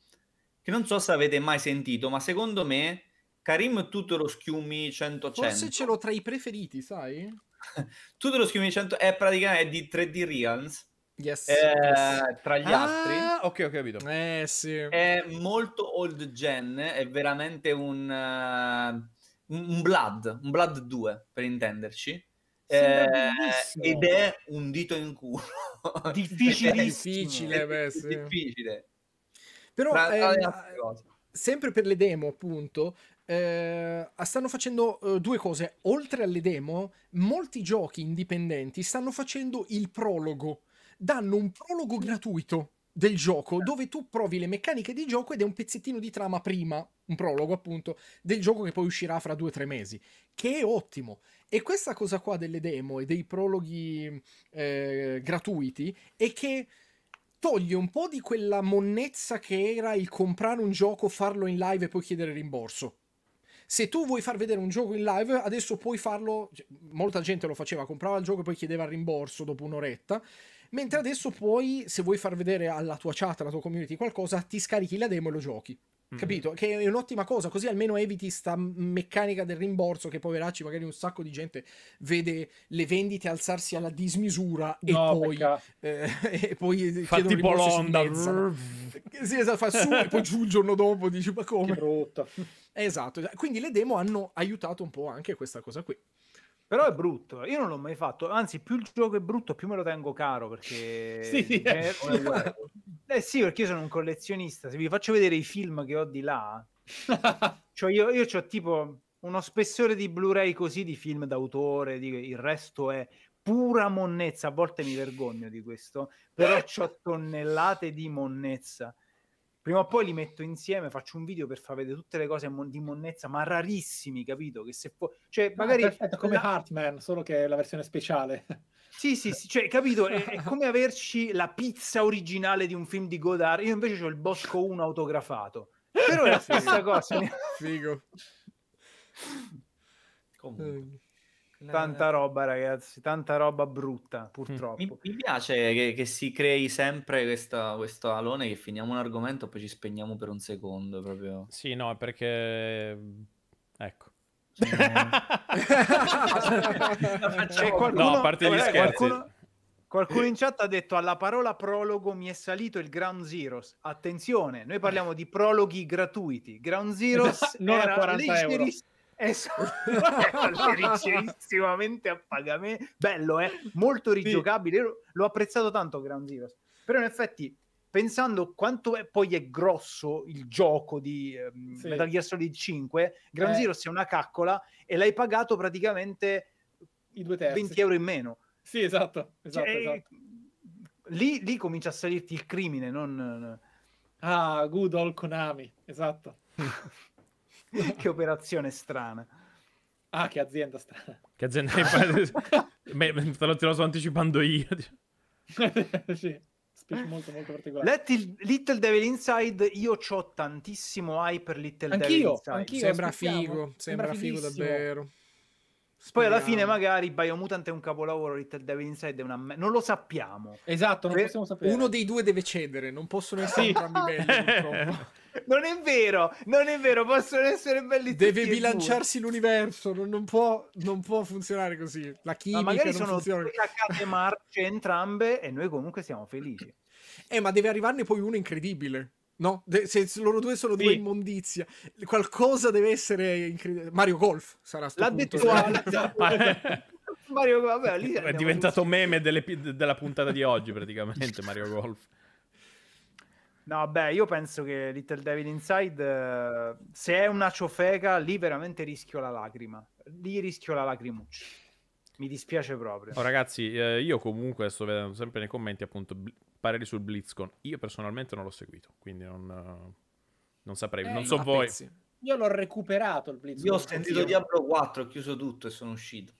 che non so se avete mai sentito, ma secondo me Karim tu te lo schiumi 100 Forse ce l'ho tra i preferiti, sai? tutto lo schiumi 100 è praticamente di 3D Realms Yes, eh, Tra gli ah, altri. Ok, ho capito. Eh, sì. È molto old gen, è veramente un, uh, un Blood, un Blood 2 per intenderci. Eh, ed è un dito in culo. Difficilissimo. difficile, sì. difficile. Però tra, eh, tra eh, sempre per le demo, appunto, eh, stanno facendo eh, due cose. Oltre alle demo, molti giochi indipendenti stanno facendo il prologo danno un prologo gratuito del gioco dove tu provi le meccaniche di gioco ed è un pezzettino di trama prima, un prologo appunto, del gioco che poi uscirà fra due o tre mesi, che è ottimo. E questa cosa qua delle demo e dei prologhi eh, gratuiti è che toglie un po' di quella monnezza che era il comprare un gioco, farlo in live e poi chiedere rimborso se tu vuoi far vedere un gioco in live, adesso puoi farlo. Cioè, molta gente lo faceva, comprava il gioco e poi chiedeva il rimborso dopo un'oretta. Mentre adesso puoi, se vuoi far vedere alla tua chat, alla tua community qualcosa, ti scarichi la demo e lo giochi. Mhm. Capito? Che è un'ottima cosa, così almeno eviti sta meccanica del rimborso che poveracci magari un sacco di gente vede le vendite alzarsi alla dismisura no, e, poi, eh, e poi fa tipo l'onda sì, esatto, fa su e poi giù il giorno dopo dici ma come? Che brutta. Esatto, esatto, quindi le demo hanno aiutato un po' anche questa cosa qui. Però è brutto, io non l'ho mai fatto, anzi più il gioco è brutto più me lo tengo caro perché... sì, eh. Eh, eh sì, perché io sono un collezionista, se vi faccio vedere i film che ho di là, cioè io, io ho tipo uno spessore di Blu-ray così di film d'autore, di... il resto è pura monnezza, a volte mi vergogno di questo, però ho tonnellate di monnezza prima o poi li metto insieme, faccio un video per far vedere tutte le cose di monnezza, ma rarissimi, capito? Che se poi... Cioè, magari... Ah, perfetto, come Hartman, solo che è la versione speciale. Sì, sì, sì, cioè, capito? È, è, come averci la pizza originale di un film di Godard. Io invece ho il Bosco 1 autografato. Però è la stessa cosa. Figo. Comunque. Eh tanta roba, ragazzi, tanta roba brutta, mm. purtroppo. Mi, mi piace che, che, si crei sempre questa, questo alone che finiamo un argomento e poi ci spegniamo per un secondo proprio. Sì, no, perché... Ecco. Cioè... qualcuno... No, a parte eh, gli scherzi. Qualcuno... Qualcuno in chat ha detto alla parola prologo mi è salito il Ground Zeroes. Attenzione, noi parliamo di prologhi gratuiti. Ground Zeroes non era a 40 euro. Esatto, sinceramente a pagamento. Bello, eh? Molto rigiocabile. Sì. L'ho apprezzato tanto Ground Zero. Però in effetti, pensando quanto è, poi è grosso il gioco di um, sì. Metal Gear Solid 5, Ground eh. Zero è una caccola e l'hai pagato praticamente I due terzi. 20 euro in meno. Sì, esatto. Cioè, esatto, cioè, esatto. Lì, lì, comincia a salirti il crimine, non... Ah, good old Konami, esatto. che operazione strana. Ah, che azienda strana. Che azienda... strana. te, lo, te lo sto anticipando io. sì, molto molto particolare. Let Little Devil Inside, io ho tantissimo hype per Little anch'io, Devil Inside. Anch'io, Sembra aspettiamo. figo, sembra, sembra figo davvero. Poi alla fine magari Biomutant è un capolavoro, Little Devil Inside è una... Me- non lo sappiamo. Esatto, non possiamo sapere. Uno dei due deve cedere, non possono essere entrambi belli purtroppo non è vero, non è vero, possono essere belli tutti. Deve bilanciarsi l'universo, non, non, può, non, può, funzionare così. La chimica ma magari sono funziona. due cacate marce entrambe e noi comunque siamo felici. Eh, ma deve arrivarne poi uno incredibile. No, De- se loro due sono sì. due immondizia, qualcosa deve essere incredibile. Mario Golf sarà sto L'ha detto eh. Mario, vabbè, è diventato meme delle, della puntata di oggi praticamente Mario Golf. No, beh, io penso che Little David Inside, eh, se è una ciofeca, lì veramente rischio la lacrima. Lì rischio la lacrimuccia. Mi dispiace proprio. Oh, ragazzi, eh, io comunque sto vedendo sempre nei commenti appunto bl- pareri sul BlizzCon. Io personalmente non l'ho seguito, quindi non, eh, non saprei. Eh, non so voi. Pezzi. Io l'ho recuperato il BlizzCon. Io ho sentito io. Diablo 4, ho chiuso tutto e sono uscito.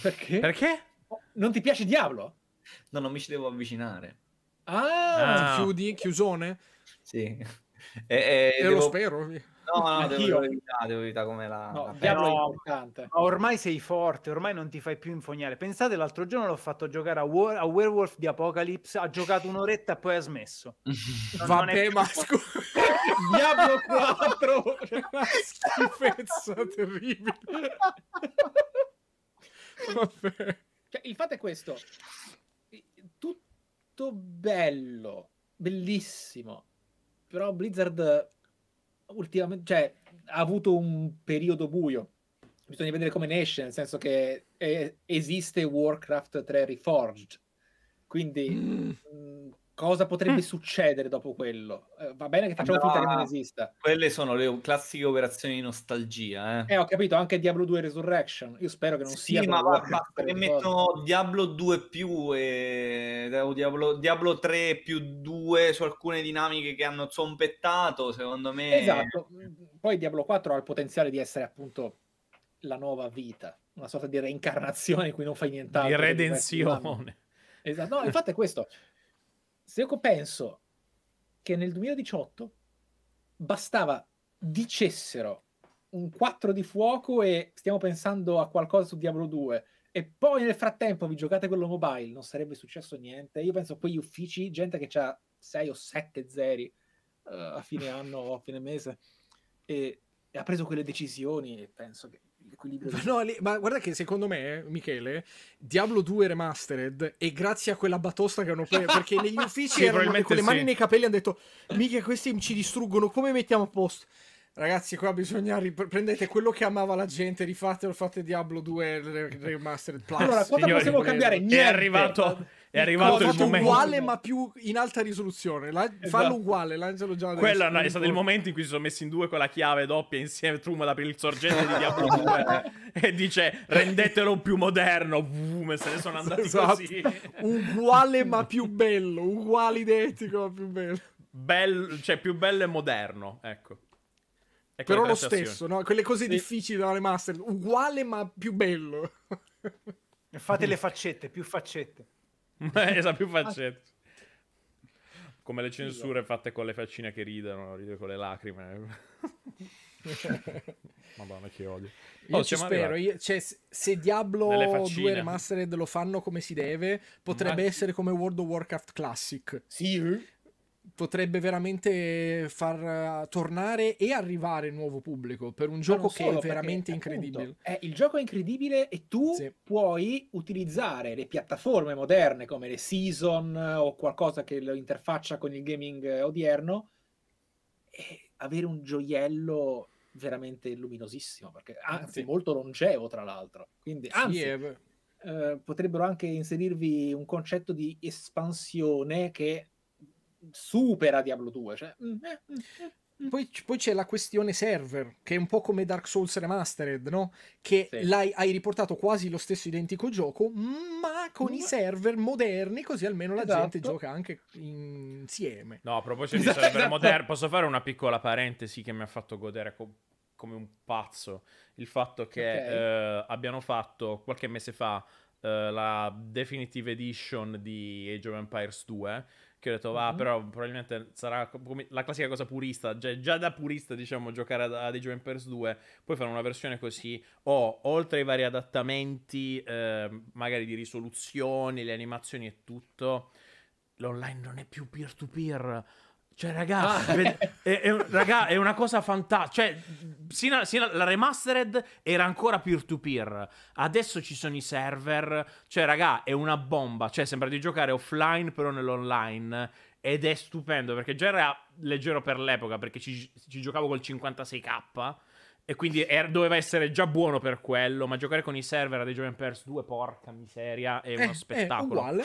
Perché? Perché? Non ti piace Diablo? No, non mi ci devo avvicinare. Ah, ah. chiudi, chiusone? Sì. E, e, e devo... lo spero. No, no, devo, devo evitare, devo evitare come la... No, la diavolo no, importante. Ma ormai sei forte, ormai non ti fai più infognare. Pensate, l'altro giorno l'ho fatto giocare a, War, a Werewolf di Apocalypse, ha giocato un'oretta e poi ha smesso. non, Vabbè, non ma scusa... Diablo 4! una schifezza terribile. Vabbè. Cioè, il fatto è questo molto bello, bellissimo. Però Blizzard ultimamente, cioè, ha avuto un periodo buio. Bisogna vedere come ne esce, nel senso che è, esiste Warcraft 3 Reforged. Quindi mm. mh, mm, cosa potrebbe mm. succedere dopo quello. Eh, va bene che facciamo no, finta che non esista. Quelle sono le classiche operazioni di nostalgia. Eh, eh ho capito, anche Diablo 2 Resurrection. Io spero che non sì, sia... Sì, ma va, basta che mettono Diablo 2 più e Diablo, Diablo 3 più 2 su alcune dinamiche che hanno zompettato, secondo me... Esatto. Mm, poi Diablo 4 ha il potenziale di essere appunto la nuova vita, una sorta di reincarnazione in cui non fai nient'altro. Di redenzione. Esatto, no, infatti è questo se io penso che nel 2018 bastava dicessero un 4 di fuoco e stiamo pensando a qualcosa su Diablo 2 e poi nel frattempo vi giocate quello mobile, non sarebbe successo niente. Io penso a quegli uffici, gente che ha 6 o 7 zeri uh, a fine anno o a fine mese e, e ha preso quelle decisioni e penso che l'equilibrio. Ma, no, ma guarda che secondo me, Michele, Diablo 2 Remastered è grazie a quella batosta che hanno preso, perché negli uffici sì, erano con le mani nei capelli hanno detto mica questi ci distruggono, come mettiamo a posto? Ragazzi, qua bisogna rip- quello che amava la gente, rifatelo, fate Diablo 2 Remastered Plus. Allora, cosa possiamo cambiare? Niente. È arrivato è ecco, arrivato il momento uguale ma più in alta risoluzione la... esatto. fallo uguale l'angelo già quello è stato il momento in cui si sono messi in due con la chiave doppia insieme Truman apre il sorgente di Diablo 2 e dice rendetelo più moderno boom, se ne sono andati esatto. così uguale ma più bello uguale identico ma più bello Bell... cioè più bello e moderno ecco e però lo stesso no? quelle cose sì. difficili da remaster uguale ma più bello fate le faccette più faccette esatto, più faccette. Come le censure fatte con le faccine che ridono, ride con le lacrime. Madonna che odio. Oh, io ci spero, io, cioè, se Diablo 2 Remastered lo fanno come si deve, potrebbe Ma... essere come World of Warcraft Classic. Sì, potrebbe veramente far eh, tornare e arrivare nuovo pubblico per un gioco che è veramente perché, incredibile. Appunto, è, il gioco è incredibile e tu sì. puoi utilizzare le piattaforme moderne come le season eh, o qualcosa che lo interfaccia con il gaming eh, odierno e avere un gioiello veramente luminosissimo, perché, ah, anzi sì. molto longevo tra l'altro. Quindi, anzi, sì, eh, potrebbero anche inserirvi un concetto di espansione che supera Diablo 2. Cioè... Mm, eh, mm, eh, mm. Poi, poi, c'è la questione server, che è un po' come Dark Souls Remastered, no? Che sì. hai riportato quasi lo stesso identico gioco, ma con ma... i server moderni, così almeno la esatto. gente gioca anche insieme. No, a proposito di esatto, server esatto. moderni, posso fare una piccola parentesi che mi ha fatto godere co- come un pazzo il fatto che okay. eh, abbiano fatto qualche mese fa eh, la Definitive Edition di Age of Empires 2 che ho detto, va, mm-hmm. però probabilmente sarà la classica cosa purista. Già, cioè già da purista, diciamo, giocare a, a The Joint 2, poi fare una versione così, o oltre ai vari adattamenti, eh, magari di risoluzioni, le animazioni e tutto, l'online non è più peer-to-peer cioè, raga, ah. è, è, raga, è, una cosa fantastica. Cioè, sino, sino la remastered era ancora peer-to-peer. Adesso ci sono i server. Cioè, raga, è una bomba. Cioè, sembra di giocare offline, però nell'online. Ed è stupendo, perché già era leggero per l'epoca, perché ci, ci giocavo col 56k. E quindi era, doveva essere già buono per quello. Ma giocare con i server a The Giant Pairs 2, porca miseria, è eh, uno eh, spettacolo. È uguale,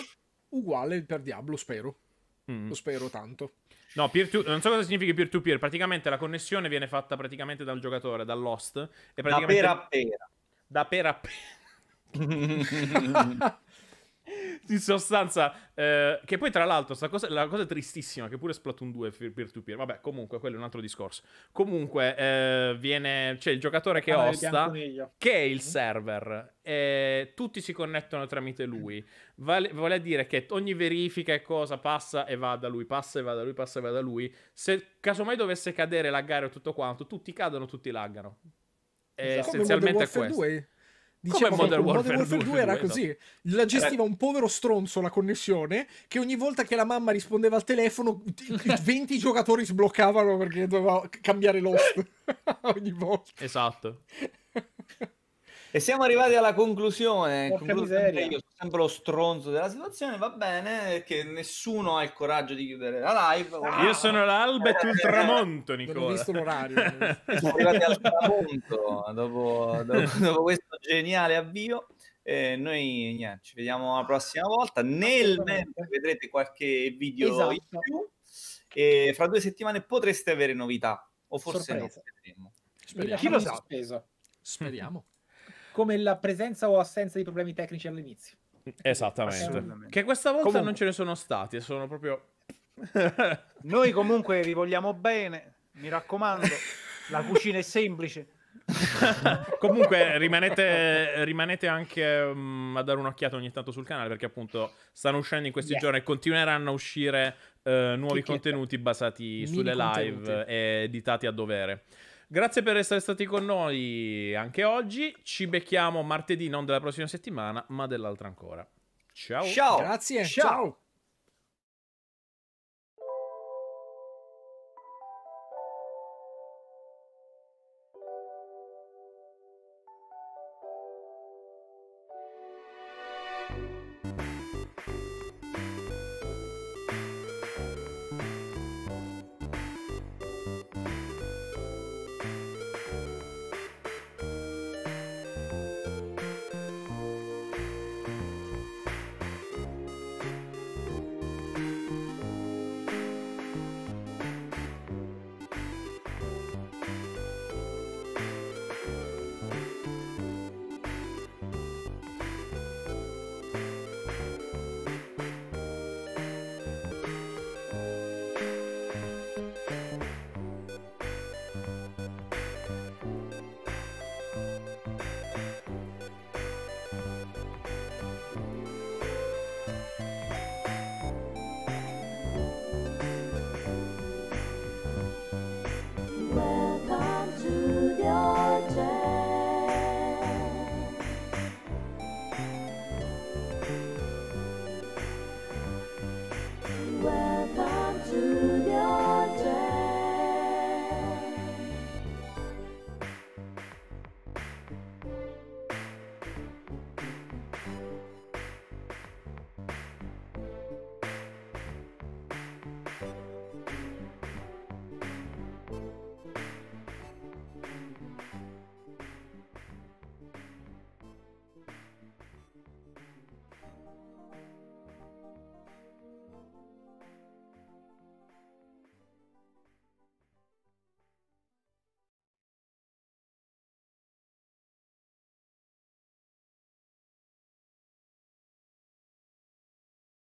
uguale per Diablo, spero. Mm. Lo spero tanto. No, peer to, non so cosa significa peer-to-peer. Praticamente la connessione viene fatta praticamente dal giocatore, dall'host. Da pera a pera. Da pera a pera. in sostanza, eh, che poi tra l'altro, cosa, la cosa tristissima, che pure Splatoon 2 peer-to-peer, vabbè, comunque, quello è un altro discorso. Comunque, eh, viene, c'è il giocatore che ah, osta, che è il mm. server, eh, tutti si connettono tramite lui. Vale, vale, a dire che ogni verifica e cosa passa e va da lui, passa e va da lui, passa e va da lui. Se casomai dovesse cadere, laggare o tutto quanto, tutti cadono, tutti laggano. Esatto. Essenzialmente è questo. 2. Diceva Come Modern Warfare, Modern Warfare 2, era così. Esatto. La gestiva eh. un povero stronzo la connessione che ogni volta che la mamma rispondeva al telefono 20 giocatori sbloccavano perché doveva cambiare l'host ogni volta. Esatto. E siamo arrivati alla conclusione. Sempre io sono sempre lo stronzo della situazione. Va bene, che nessuno ha il coraggio di chiudere la live. Ah, io sono ah. l'alba e tu il tramonto, Nicola. Non ho visto l'orario. siamo arrivati al tramonto dopo, dopo, dopo questo geniale avvio. Eh, noi niente, ci vediamo la prossima volta. Nel mentre vedrete qualche video esatto. in più. E fra due settimane potreste avere novità, o forse Sorpresa. no. Speriamo. Speriamo. Chi lo sa? Speriamo come la presenza o assenza di problemi tecnici all'inizio. Esattamente. Che questa volta comunque. non ce ne sono stati, sono proprio... Noi comunque vi vogliamo bene, mi raccomando, la cucina è semplice. comunque rimanete, rimanete anche um, a dare un'occhiata ogni tanto sul canale perché appunto stanno uscendo in questi yeah. giorni e continueranno a uscire uh, nuovi Chichetta. contenuti basati Mini sulle live contenuti. e editati a dovere. Grazie per essere stati con noi anche oggi. Ci becchiamo martedì, non della prossima settimana, ma dell'altra ancora. Ciao. Ciao. Grazie. Ciao. Ciao.